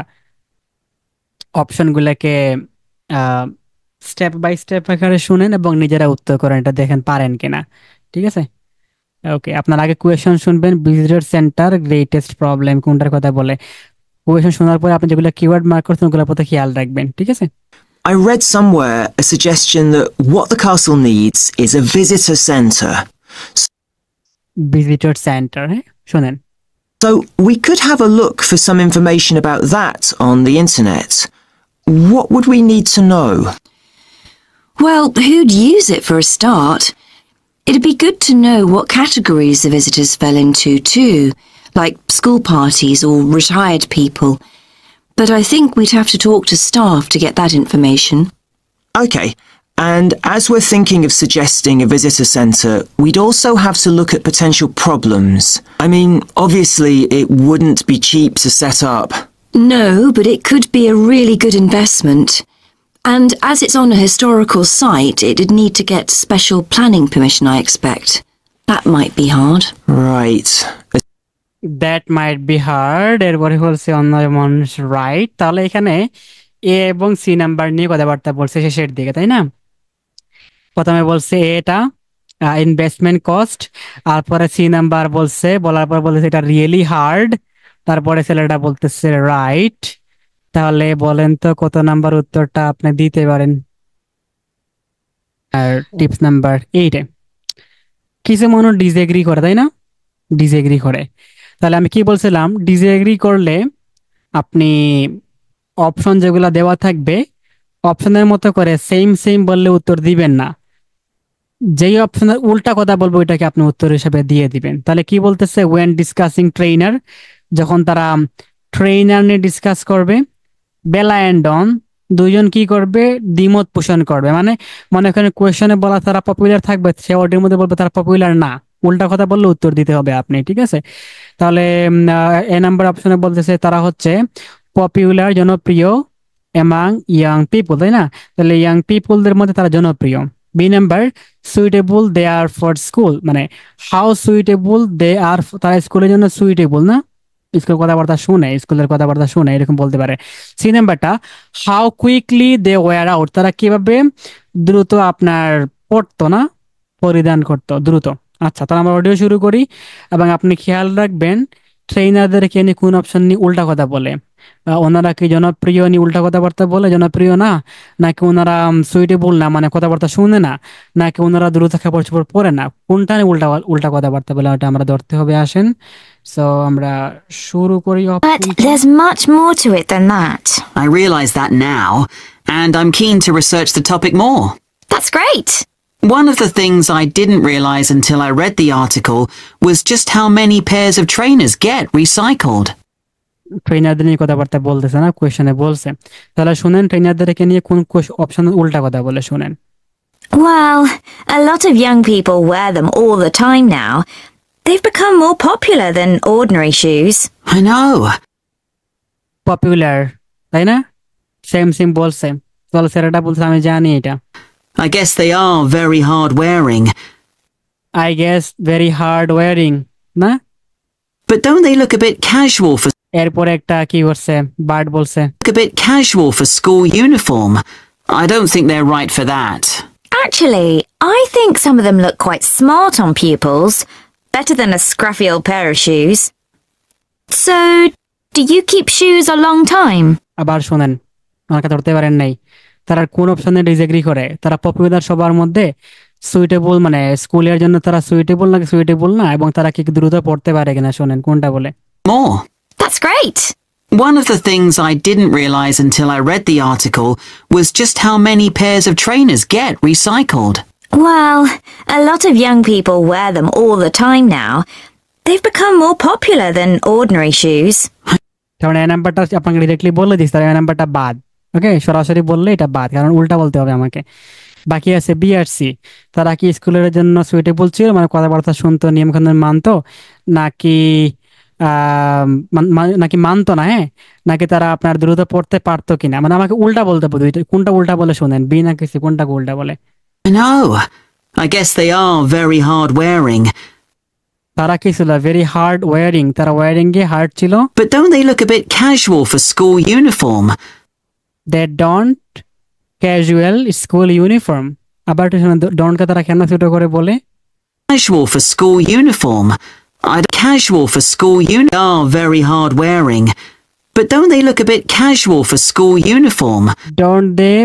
অপশনগুলোকে স্টেপ বাই স্টেপ আকারে শুনেন এবং নিজেরা উত্তর করেন এটা দেখেন পারেন কিনা ঠিক আছে ওকে আপনার আগে কোয়েশন শুনবেন ভিজিটর সেন্টার গ্রেটেস্ট প্রবলেম কোনটার কথা বলে কোয়েশন শোনার পরে আপনি যেগুলো কিওয়ার্ড মার্ক করছেন ওগুলোর প্রতি খেয়াল রাখবেন ঠিক আছে I read somewhere a suggestion that what the castle needs is a visitor center. Visitor center, হ্যাঁ শোনেন So we could have a look for some information about that on the internet. What would we need to know? Well, who'd use it for a start? It'd be good to know what categories the visitors fell into too, like school parties or retired people. But I think we'd have to talk to staff to get that information. Okay, and as we're thinking of suggesting a visitor centre, we'd also have to look at potential problems. I mean, obviously, it wouldn't be cheap to set up. No, but it could be a really good investment. And as it's on a historical site, it'd need to get special planning permission, I expect. That might be hard. Right. That might be hard. এরপরে হচ্ছে অন্য মানুষ রাইট তাহলে এখানে এ এবং সি নাম্বার নিয়ে কথাবার্তা বলছে শেষের দিকে তাই না প্রথমে বলছে এটা ইনভেস্টমেন্ট কস্ট তারপরে সি নাম্বার বলছে বলার পর বলছে এটা রিয়েলি হার্ড তারপরে ছেলেটা বলতেছে রাইট তাহলে বলেন তো কত নাম্বার উত্তরটা আপনি দিতে পারেন আর টিপস নাম্বার এইটে কিছু মানুষ ডিজেগ্রি করে তাই না ডিজেগ্রি করে তাহলে আমি কি বলছিলাম ডিজেগ্রি করলে আপনি অপশন যেগুলো দেওয়া থাকবে অপশনের মতো করে সেম সেম বললে উত্তর দিবেন না যেই অপশনের উল্টা কথা বলবো ওইটাকে আপনি উত্তর হিসেবে দিয়ে দিবেন তাহলে কি বলতেছে ওয়েন ডিসকাসিং ট্রেইনার যখন তারা ট্রেইনার নিয়ে ডিসকাস করবে বেলা অ্যান্ড ডন দুইজন কি করবে দ্বিমত পোষণ করবে মানে মনে করেন কোয়েশনে বলা তারা পপুলার থাকবে সে অর্ডের মধ্যে বলবে তারা পপুলার না উল্টা কথা বললে উত্তর দিতে হবে আপনি ঠিক আছে তাহলে এ নাম্বার অপশনে বলতেছে তারা হচ্ছে পপুলার জনপ্রিয় এমাং ইয়াং পিপুল তাই না তাহলে ইয়াং পিপুলদের মধ্যে তারা জনপ্রিয় B number suitable they are for school মানে হাউ সুইটেবল দে আর তারা স্কুলের জন্য সুইটেবল না স্কুল কথাবার্তা শুনে স্কুলের কথাবার্তা শুনে এরকম বলতে পারে সি নাম্বারটা how quickly they wore out তারা কিভাবে দ্রুত আপনার পড়তো না পরিধান করতো দ্রুত আচ্ছা তাহলে আমরা অডিও শুরু করি এবং আপনি খেয়াল রাখবেন ট্রেনারদেরকে নিয়ে কোন অপশন নিয়ে উল্টা কথা বলে ওনারা কি জনপ্রিয় উল্টা কথাবার্তা বলে জনপ্রিয় না নাকি ওনারা সুইটেবল না মানে কথাবার্তা শুনে না নাকি ওনারা দ্রুত খাবার পরে না কোনটা নিয়ে উল্টা উল্টা কথাবার্তা বলে ওটা আমরা ধরতে হবে আসেন সো আমরা শুরু করি But there's much more to it than that. I realize that now and I'm keen to research the topic more. That's great. One of the things I didn't realize until I read the article was just how many pairs of trainers get recycled. ট্রেনারদের নিয়ে কথাবার্তা বলতেছে না কোয়েশনে বলছে তাহলে শুনেন ট্রেনারদেরকে নিয়ে কোন অপশন উল্টা কথা বলে শুনেন Well, a lot of young people wear them all the time now. They've become more popular than ordinary shoes. I know. Popular, তাই না? সেম সেম বলছে তাহলে স্যারেটা বলছে আমি জানি এটা I guess they are very hard wearing. I guess very hard wearing, না? But don't they look a bit casual for এরপরে একটা কি করছে বার্ড বলছে a bit casual for school uniform. I don't think they're right for that. Actually, I think some of them look quite smart on pupils, better than a scruffy old pair of shoes. So, do you keep shoes a long time? আবার শুনেন আমাকে ধরতে পারেন নাই তারা কোন অপশনে ডিসএগ্রি করে তারা পপুলার সবার মধ্যে সুইটেবল মানে স্কুলের জন্য তারা সুইটেবল নাকি সুইটেবল না এবং তারা কি দ্রুত পড়তে পারে কিনা শোনেন কোনটা বলে More. That's great! One of the things I didn't realise until I read the article was just how many pairs of trainers get recycled. Well, a lot of young people wear them all the time now. They've become more popular than ordinary shoes. তার অ্যানাম্বারটা আপনাকে ডিরেক্টলি বলে দিস তার অ্যানাম্বারটা বাদ ওকে সরাসরি বললে এটা বাদ কারণ উল্টা বলতে হবে আমাকে বাকি আছে বিআরসি তারা কি স্কুলের জন্য সুইটেবল ছিল মানে কথাবার্তা শুনতো নিয়মকানুন মানতো নাকি নাকি মানতো না হ্যাঁ নাকি তারা আপনার দ্রুত পড়তে পারতো কিনা মানে আমাকে উল্টা বলতে বলতো কোনটা উল্টা বলে শোনেন বি নাকি সি কোনটা উল্টা বলে no I guess they are very hard wearing তারা কি ছিল ভেরি হার্ড ওয়্যারিং তারা ওয়্যারিং এ হার্ড ছিল but don't they look a bit casual for school uniform they don't casual school uniform আবার একটু শোনেন ডোন্টকে তারা কেন ছোট করে বলে casual for school uniform I'd casual for school uniform. are very hard wearing. But don't they look a bit casual for school uniform? Don't they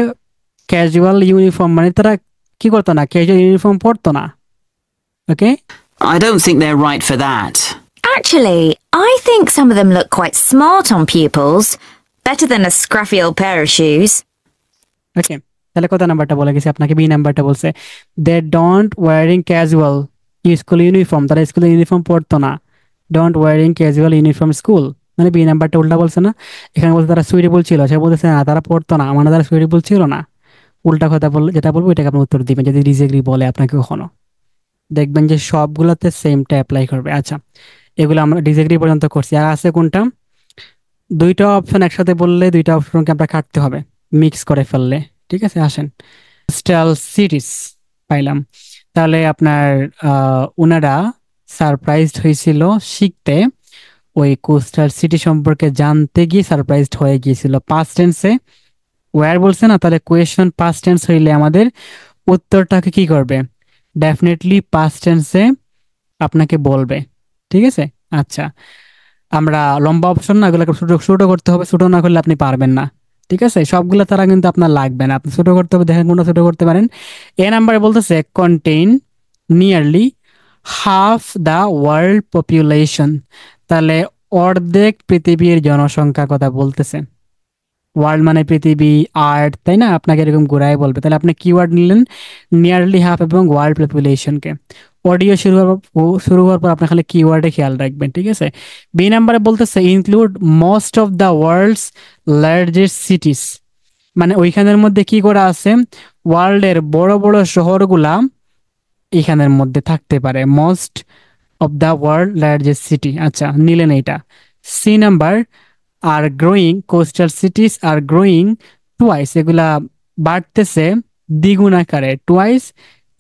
casual uniform মানে তারা casual uniform portona, Okay? I don't think they're right for that. Actually, I think some of them look quite smart on pupils, better than a scruffy old pair of shoes. Okay. তাহলে কত নাম্বারটা বলে গেছে আপনাকে বি নাম্বারটা বলছে they don't wearing casual school uniform তারা স্কুলে ইউনিফর্ম পরতো না don't wearing casual uniform school মানে বি নাম্বারটা উল্টা বলছে না এখানে বলছে তারা সুইটেবল ছিল সে বলতেছে না তারা পড়তো না মানে তারা সুইটেবল ছিল না উল্টা কথা বললে যেটা বলবো এটাকে আপনি উত্তর দিবেন যদি ডিসএগ্রি বলে আপনাকে কখনো দেখবেন যে সবগুলোতে সেমটা অ্যাপ্লাই করবে আচ্ছা এগুলো আমরা ডিসএগ্রি পর্যন্ত করছি আর আছে কোনটা দুইটা অপশন একসাথে বললে দুইটা অপশনকে আমরা কাটতে হবে মিক্স করে ফেললে ঠিক আছে আসেন স্টাইল সিরিজ পাইলাম তাহলে আপনার ওনারা সারপ্রাইজড হয়েছিল শিখতে ওই কোস্টার সিটি সম্পর্কে জানতে গিয়ে সারপ্রাইজড হয়ে গিয়েছিল পাস্ট টেন্সে ওয়ার বলছে না তাহলে কোয়েশন পাস্ট টেন্স হইলে আমাদের উত্তরটাকে কি করবে ডেফিনেটলি পাস্ট টেন্সে আপনাকে বলবে ঠিক আছে আচ্ছা আমরা লম্বা অপশন না এগুলোকে ছোটো ছোটো করতে হবে ছোটো না করলে আপনি পারবেন না ঠিক আছে সবগুলো তারা কিন্তু আপনার লাগবে না আপনি ছোট করতে হবে দেখেন কোনটা ছোট করতে পারেন এ নাম্বারে বলতেছে contain nearly half the world population তাহলে অর্ধেক পৃথিবীর জনসংখ্যার কথা বলতেছেন ওয়ার্ল্ড মানে পৃথিবী আর্ট তাই না আপনাকে এরকম ঘুরাই বলবে তাহলে আপনি কিওয়ার্ড নিলেন নিয়ারলি হাফ এবং ওয়ার্ল্ড পপুলেশনকে অডিও শুরু হওয়ার শুরু হওয়ার পর আপনি খালি কিওয়ার্ডে খেয়াল রাখবেন ঠিক আছে বি নাম্বারে বলতেছে include most of the world's largest cities মানে ওইখানের মধ্যে কি করা আছে ওয়ার্ল্ডের বড় বড় শহরগুলা এখানের মধ্যে থাকতে পারে most of the world largest city আচ্ছা নিলেন এইটা C number are growing coastal cities are growing twice এগুলা বাড়তেছে দ্বিগুণ আকারে twice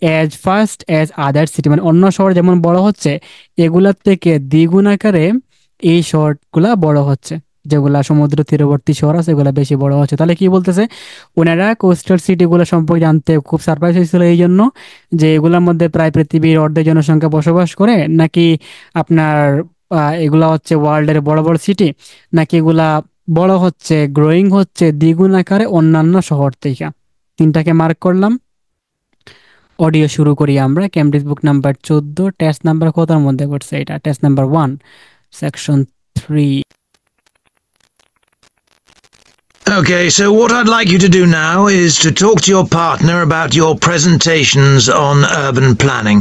as first as other city মানে অন্য শহর যেমন বড় হচ্ছে এগুলার থেকে দ্বিগুণ আকারে এই শহরগুলা বড় হচ্ছে যেগুলা সমুদ্র তীরবর্তী শহর আছে এগুলো বেশি বড় হচ্ছে তাহলে কি বলতেছে ওনারা কোস্টাল সিটিগুলো সম্পর্কে জানতে খুব সারপ্রাইজ হয়েছিল এই জন্য যে এগুলোর মধ্যে প্রায় পৃথিবীর অর্ধেক জনসংখ্যা বসবাস করে নাকি আপনার এগুলা হচ্ছে ওয়ার্ল্ডের বড় বড় সিটি নাকি এগুলা বড় হচ্ছে গ্রোয়িং হচ্ছে দ্বিগুণ আকারে অন্যান্য শহর থেকে তিনটাকে মার্ক করলাম অডিও শুরু করি আমরা ক্যামব্রিজ বুক নাম্বার চোদ্দ টেস্ট নাম্বার কতার মধ্যে পড়ছে এটা test number one section three Okay, so what I'd like you to do now is to talk to your partner about your presentations on urban planning.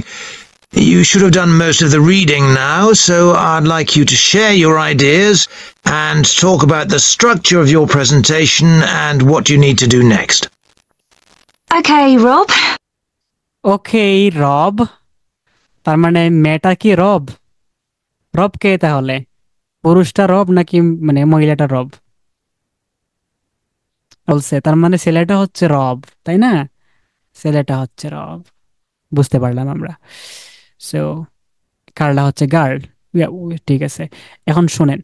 You should have done most of the reading now, so I'd like you to share your ideas and talk about the structure of your presentation and what you need to do next. Okay, Rob. Okay, Rob. তার মানে মেয়েটা কি রব রব কে তাহলে পুরুষটা রব নাকি মানে মহিলাটা রব বলছে তার মানে ছেলেটা হচ্ছে রব তাই না ছেলেটা হচ্ছে রব বুঝতে পারলাম আমরা সো কার্লা হচ্ছে গার্ল ঠিক আছে এখন শোনেন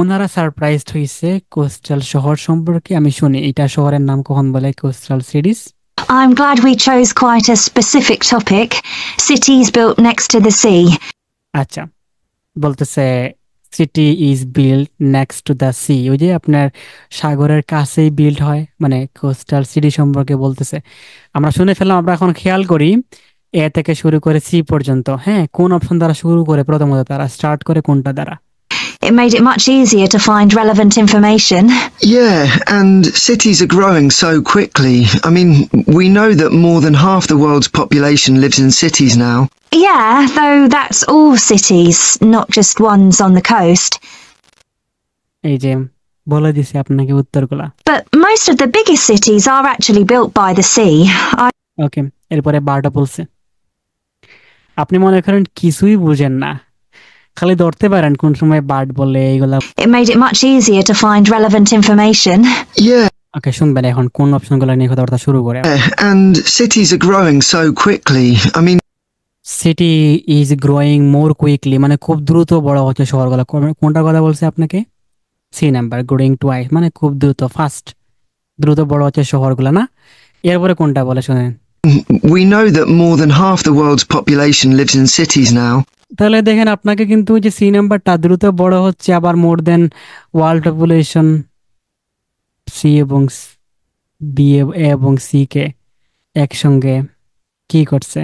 ওনারা সারপ্রাইজ হয়েছে কোস্টাল শহর সম্পর্কে আমি শুনি এটা শহরের নাম কখন বলে coastal series I'm glad we chose quite a specific topic. Cities built next to the sea. আচ্ছা বলতেছে city is build next to the sea ওই যে আপনার সাগরের কাছেই বিল্ড হয় মানে কোস্টাল সিটি সম্পর্কে বলতেছে আমরা শুনে ফেললাম আমরা এখন খেয়াল করি এ থেকে শুরু করে সি পর্যন্ত হ্যাঁ কোন অপশন দ্বারা শুরু করে প্রথমত তারা স্টার্ট করে কোনটা দ্বারা It made it much easier to find relevant information. Yeah, and cities are growing so quickly. I mean, we know that more than half the world's population lives in cities now. Yeah, though that's all cities, not just ones on the coast. Hey, Jim. বলে দিছি আপনাকে উত্তরগুলা But most of the biggest cities are actually built by the sea. I... Okay, এরপরে বারটা বলছে আপনি মনে করেন কিছুই বুঝেন না খালি ধরতে পারেন কোন সময় বার্ড বলে এইগুলা It ওকে শুনবেন এখন কোন অপশনগুলো নিয়ে শুরু করে city is growing more quickly মানে খুব দ্রুত বড় হচ্ছে শহরগুলো কোনটা কথা বলছে আপনাকে সি নাম্বার গ্রোয়িং টু মানে খুব দ্রুত ফাস্ট দ্রুত বড় হচ্ছে শহরগুলো না এরপরে কোনটা বলে শুনেন We know that more than half the world's population lives in cities now. তাহলে দেখেন আপনাকে কিন্তু যে সি নাম্বারটা দ্রুত বড় হচ্ছে আবার more than world population C এবং বি এবং সি কে একসঙ্গে কি করছে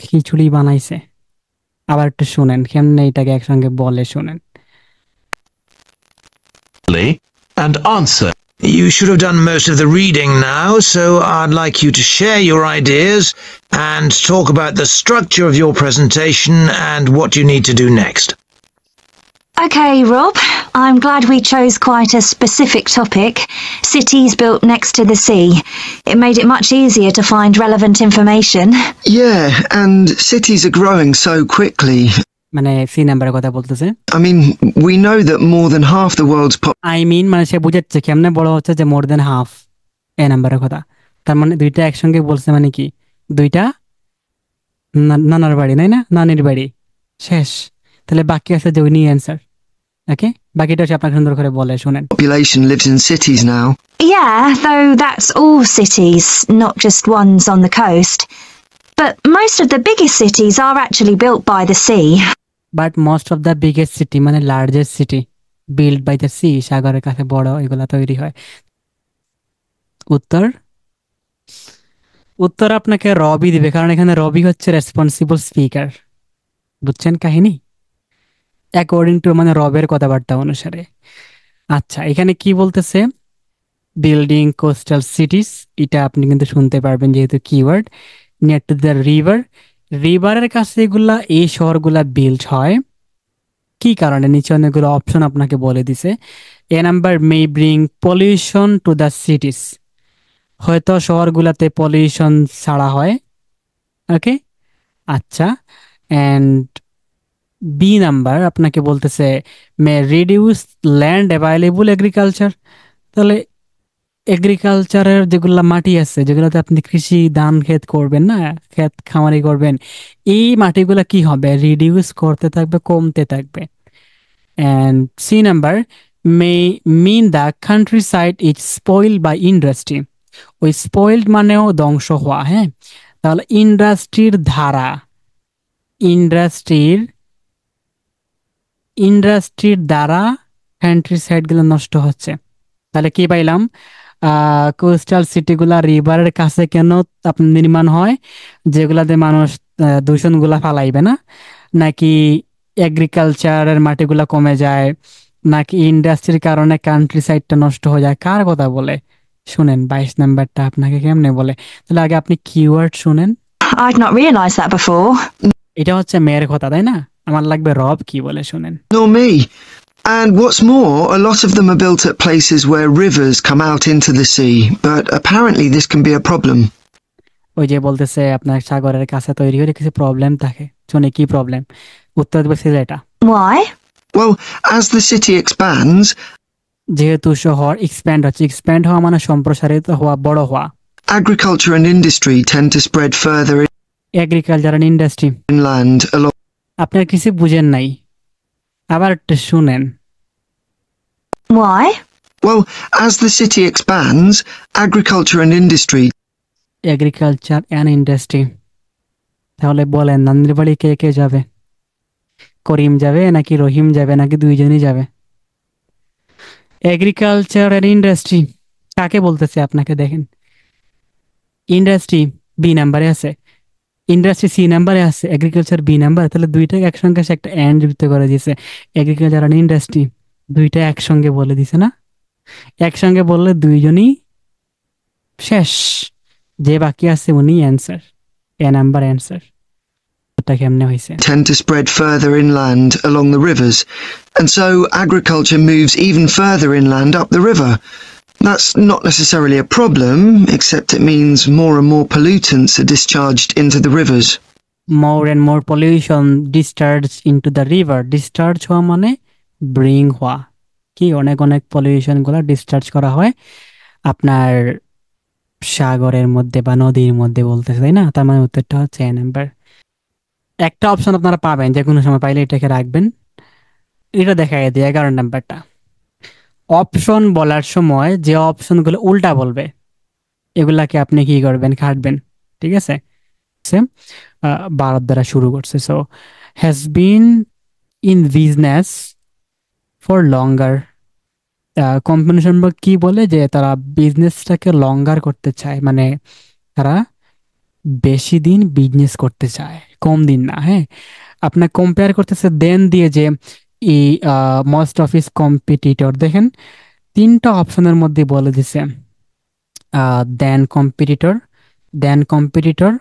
খিচুড়ি বানাইছে আবার একটু শুনেন কেমনে এটাকে একসঙ্গে বলে শুনেন and answer You should have done most of the reading now, so I'd like you to share your ideas and talk about the structure of your presentation and what you need to do next. Okay, Rob, I'm glad we chose quite a specific topic, cities built next to the sea. It made it much easier to find relevant information. Yeah, and cities are growing so quickly, মানে সি নাম্বারের কথা বলতেছে I mean we know that more than half the world's I mean মানে সে বুঝাচ্ছে কেমনে বলা হচ্ছে যে মোর দ্যান হাফ এ নাম্বারের কথা তার মানে দুইটা একসঙ্গে বলছে মানে কি দুইটা নানার বাড়ি তাই না নানির বাড়ি শেষ তাহলে বাকি আছে যে উইনি অ্যান্সার ওকে বাকিটা হচ্ছে আপনাকে সুন্দর করে বলে শুনেন population lives in cities now yeah though that's all cities not just ones on the coast But most of the biggest cities are actually built by the sea. But most of the biggest city মানে largest city build by the sea সাগরের কাছে বড় এগুলা তৈরি হয় উত্তর উত্তর আপনাকে রবি দিবে কারণ এখানে রবি হচ্ছে রেসপন্সিবল স্পিকার বুঝছেন কাহিনী অ্যাকর্ডিং টু মানে রবের কথাবার্তা অনুসারে আচ্ছা এখানে কি বলতেছে বিল্ডিং কোস্টাল সিটিস এটা আপনি কিন্তু শুনতে পারবেন যেহেতু keyword near to the river রিভারের কাছে এগুলা এই শহরগুলা বিল্ড হয় কি কারণে নিচে অনেকগুলো অপশন আপনাকে বলে দিছে A number may bring pollution to the cities হয়তো শহরগুলাতে পলিউশন ছাড়া হয় ওকে আচ্ছা অ্যান্ড বি নাম্বার আপনাকে বলতেছে may reduce land available agriculture তাহলে এগ্রিকালচারের যেগুলা মাটি আছে যেগুলাতে আপনি কৃষি ধান ক্ষেত করবেন না ক্ষেত খামারি করবেন এই মাটিগুলা কি হবে রিডিউস করতে থাকবে কমতে থাকবে and C number may mean the countryside is spoil by industry ওই স্পয়েলড মানেও ধ্বংস হওয়া হ্যাঁ তাহলে ইন্ডাস্ট্রির ধারা ইন্ডাস্ট্রির ইন্ডাস্ট্রির দ্বারা কান্ট্রি গুলো নষ্ট হচ্ছে তাহলে কি পাইলাম কোস্টাল সিটিগুলা রিভারের কাছে কেন আপনি নির্মাণ হয় যেগুলাতে মানুষ দূষণ গুলা ফালাইবে না নাকি এগ্রিকালচারের মাটিগুলা কমে যায় নাকি ইন্ডাস্ট্রির কারণে কান্ট্রি সাইডটা নষ্ট হয়ে যায় কার কথা বলে শুনেন বাইশ নাম্বারটা আপনাকে কেমনে বলে তাহলে আগে আপনি কিওয়ার্ড শুনেন I'd not that before. এটা হচ্ছে মেয়ের কথা তাই না আমার লাগবে রব কি বলে শুনেন No me. And what's more, a lot of them are built at places where rivers come out into the sea, but apparently this can be a problem. ওই যে বলতেছে আপনার সাগরের কাছে তৈরি হলে কিছু প্রবলেম থাকে শুনে কি প্রবলেম উত্তর বলছিল এটা Why? Well, as the city expands, যেহেতু শহর এক্সপ্যান্ড হচ্ছে এক্সপ্যান্ড হওয়া মানে সম্প্রসারিত হওয়া বড় হওয়া agriculture and industry tend to spread further agriculture and industry inland along আপনার কিছু বুঝেন নাই আবার শুনেন Why? Well, as the city expands, agriculture and industry. Agriculture and industry. তাহলে বলেন নান্দ্রিবাড়ি কে কে যাবে করিম যাবে নাকি রহিম যাবে নাকি দুইজনই যাবে এগ্রিকালচার অ্যান্ড ইন্ডাস্ট্রি কাকে বলতেছে আপনাকে দেখেন ইন্ডাস্ট্রি বি নাম্বারে আছে ইন্ডাস্ট্রি সি নাম্বারে আছে এগ্রিকালচার বি নাম্বার তাহলে দুইটা একসঙ্গে একটা অ্যান্ড যুক্ত করে দিয়েছে এগ্রিকালচার অ্যান্ড ইন্ডাস্ট্রি দুইটা একসঙ্গে বলে দিছে না একসঙ্গে বললে দুইজনই শেষ যে বাকি আছে উনি answer A number answer tend to spread further inland along the rivers, and so agriculture moves even further inland up the river. That's not necessarily a problem, except it means more and more pollutants are discharged into the rivers. More and more pollution discharged into the river. Discharge হওয়া ব্রিং হওয়া কি অনেক অনেক পলিউশনগুলো ডিসচার্জ করা হয় আপনার সাগরের মধ্যে বা নদীর মধ্যে বলতেছে তাই না তার মানে উত্তরটা হচ্ছে এ নাম্বার একটা অপশন আপনারা পাবেন যে কোনো সময় পাইলে এটাকে রাখবেন এটা দেখা দিই এগারো নাম্বারটা অপশন বলার সময় যে অপশনগুলো উল্টা বলবে এগুলাকে আপনি কি করবেন খাটবেন ঠিক আছে ভারত দ্বারা শুরু করছে so has been in business for longer company সম্পর্কে কি বলে যে তারা বিজনেসটাকে লঙ্গার করতে চায় মানে তারা বেশি দিন বিজনেস করতে চায় কম দিন না হ্যাঁ আপনার কম্পেয়ার করতেছে দেন দিয়ে যে ই মস্ট অফিস কম্পিটিটর দেখেন তিনটা অপশনের মধ্যে বলে দিছে then competitor then competitor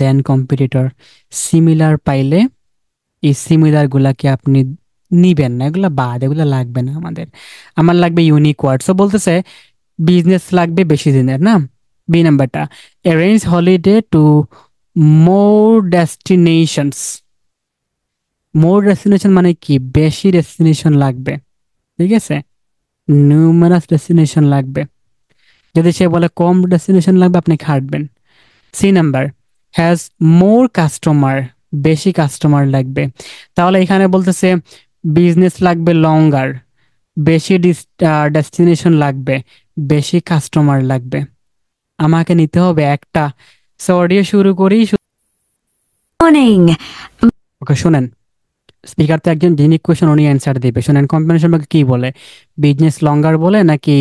then competitor similar পাইলে এই সিমিলারগুলাকে আপনি নিবেন না এগুলো বাদ এগুলো লাগবে না আমাদের আমার লাগবে ইউনিক ওয়ার্ডস সো বলতেছে বিজনেস লাগবে বেশি দিনের না বি নাম্বারটা arrange holiday to more destinations more destination মানে কি বেশি ডেস্টিনেশন লাগবে ঠিক আছে নিউমারাস ডেস্টিনেশন লাগবে যদি সে বলে কম ডেস্টিনেশন লাগবে আপনি খাটবেন C number has more customer বেশি কাস্টমার লাগবে তাহলে এখানে বলতেছে বিজনেস লাগবে লঙ্গার বেশি ডেস্টিনেশন লাগবে বেশি কাস্টমার লাগবে আমাকে নিতে হবে একটা অডিও শুরু করি ওকে শুনেন স্পিকার তো একজন যিনি কোয়েশন উনি অ্যান্সার দিবে শুনেন কোম্পানি সম্পর্কে কি বলে বিজনেস লঙ্গার বলে নাকি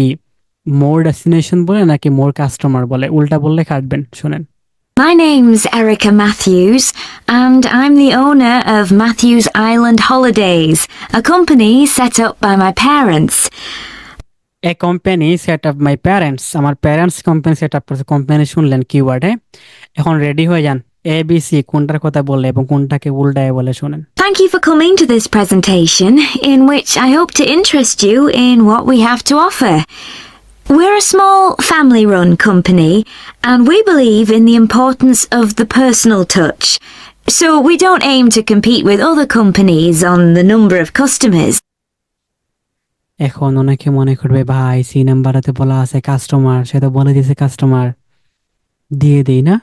মোর ডেস্টিনেশন বলে নাকি মোর কাস্টমার বলে উল্টা বললে কাটবেন শুনেন My name's Erica Matthews, and I'm the owner of Matthews Island Holidays, a company set up by my parents. A company set up my parents আমার parents company set up for the শুনলেন কিওয়ার্ডে এখন রেডি হয়ে যান এ বি সি কোনটার কথা বলে এবং কোনটাকে উল্টায় বলে shunen. Thank you for coming to this presentation in which I hope to interest you in what we have to offer. We're a small family-run company and we believe in the importance of the personal touch, so we don't aim to compete with other companies on the number of customers. এখন অনেকে মনে করবে ভাই সি নাম্বারাতে বলা আছে কাস্টমার সে বলে দিয়েছে কাস্টমার দিয়ে দেই না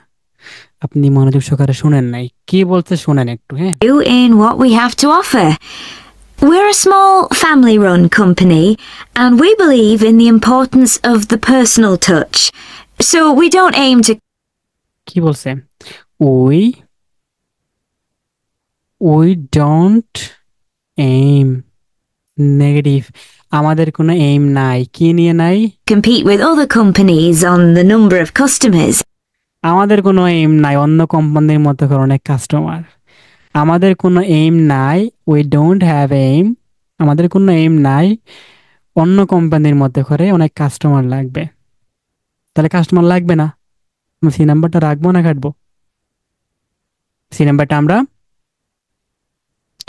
আপনি মনোযোগ সহকারে শুনেন নাই কি বলতে শুনেন একটু হ্যাঁ you in what we have to offer we're a small family-run company and we believe in the importance of the personal touch, so we don't aim to... কি বলছে? We... We don't aim. Negative. আমাদের কোনো aim নাই. কি নিয়ে নাই? Compete with other companies on the number of customers. আমাদের কোনো aim নাই অন্য কোম্পানির মতো করে অনেক কাস্টমার আমাদের কোনো এইম নাই উই ডোন্ট হ্যাভ এইম আমাদের কোনো এইম নাই অন্য কোম্পানির মধ্যে করে অনেক কাস্টমার লাগবে তাহলে কাস্টমার লাগবে না সি নাম্বারটা রাখবো না কাটবো সি নাম্বারটা আমরা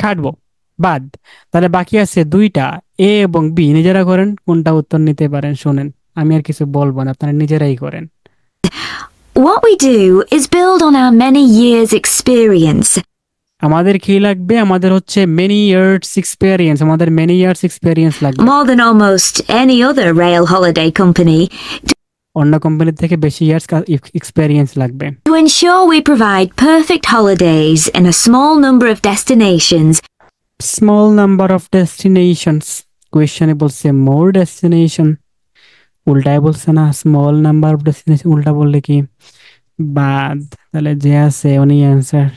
কাটবো বাদ তাহলে বাকি আছে দুইটা এ এবং বি নিজেরা করেন কোনটা উত্তর নিতে পারেন শোনেন আমি আর কিছু বলবো না আপনারা নিজেরাই করেন What we do is build on our many years' experience আমাদের কি লাগবে আমাদের হচ্ছে many years experience আমাদের many years experience লাগবে more than almost any other rail holiday company অন্য কোম্পানি থেকে বেশি ইয়ার্স এক্সপেরিয়েন্স লাগবে to ensure we provide perfect holidays in a small number of destinations small number of destinations কোয়েশ্চনে বলছে more destination উল্টায় বলছে না small number of destination উল্টা বললে কি বাদ তাহলে যে আছে উনি অ্যান্সার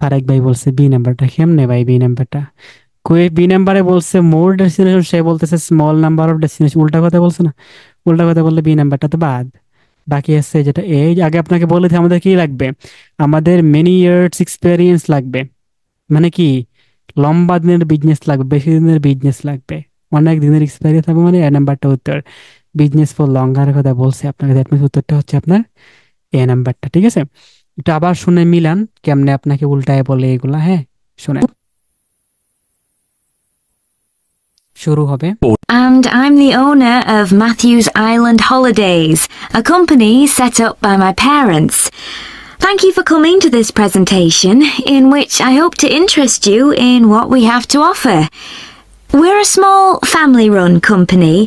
ফারাক ভাই বলছে বি নাম্বারটা কেমনে ভাই বি নাম্বারটা কুয়ে বি নাম্বারে বলছে মোর ডেস্টিনেশন সে বলতেছে স্মল নাম্বার অফ ডেস্টিনেশন উল্টা কথা বলছে না উল্টা কথা বললে বি নাম্বারটা তো বাদ বাকি আছে যেটা এই আগে আপনাকে বলে দিই আমাদের কি লাগবে আমাদের মেনি ইয়ার্স এক্সপেরিয়েন্স লাগবে মানে কি লম্বা দিনের বিজনেস লাগবে বেশি দিনের বিজনেস লাগবে অনেক দিনের এক্সপেরিয়েন্স হবে মানে এ নাম্বারটা উত্তর বিজনেস ফর লঙ্গার কথা বলছে আপনাকে দ্যাট মিনস উত্তরটা হচ্ছে আপনার এ নাম্বারটা ঠিক আছে এটা আবার শুনে মিলান কেমনে আপনাকে উল্টায় বলে এগুলা হ্যাঁ শুনে শুরু হবে And I'm the owner of Matthews Island Holidays, a company set up by my parents. Thank you for coming to this presentation, in which I hope to interest you in what we have to offer. We're a small family-run company,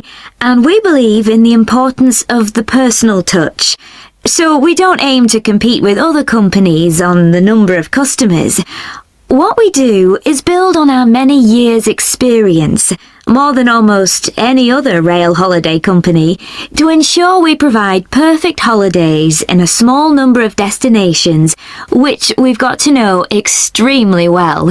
and we believe in the importance of the personal touch. So we don't aim to compete with other companies on the number of customers. What we do is build on our many years' experience, more than almost any other rail holiday company, to ensure we provide perfect holidays in a small number of destinations, which we've got to know extremely well.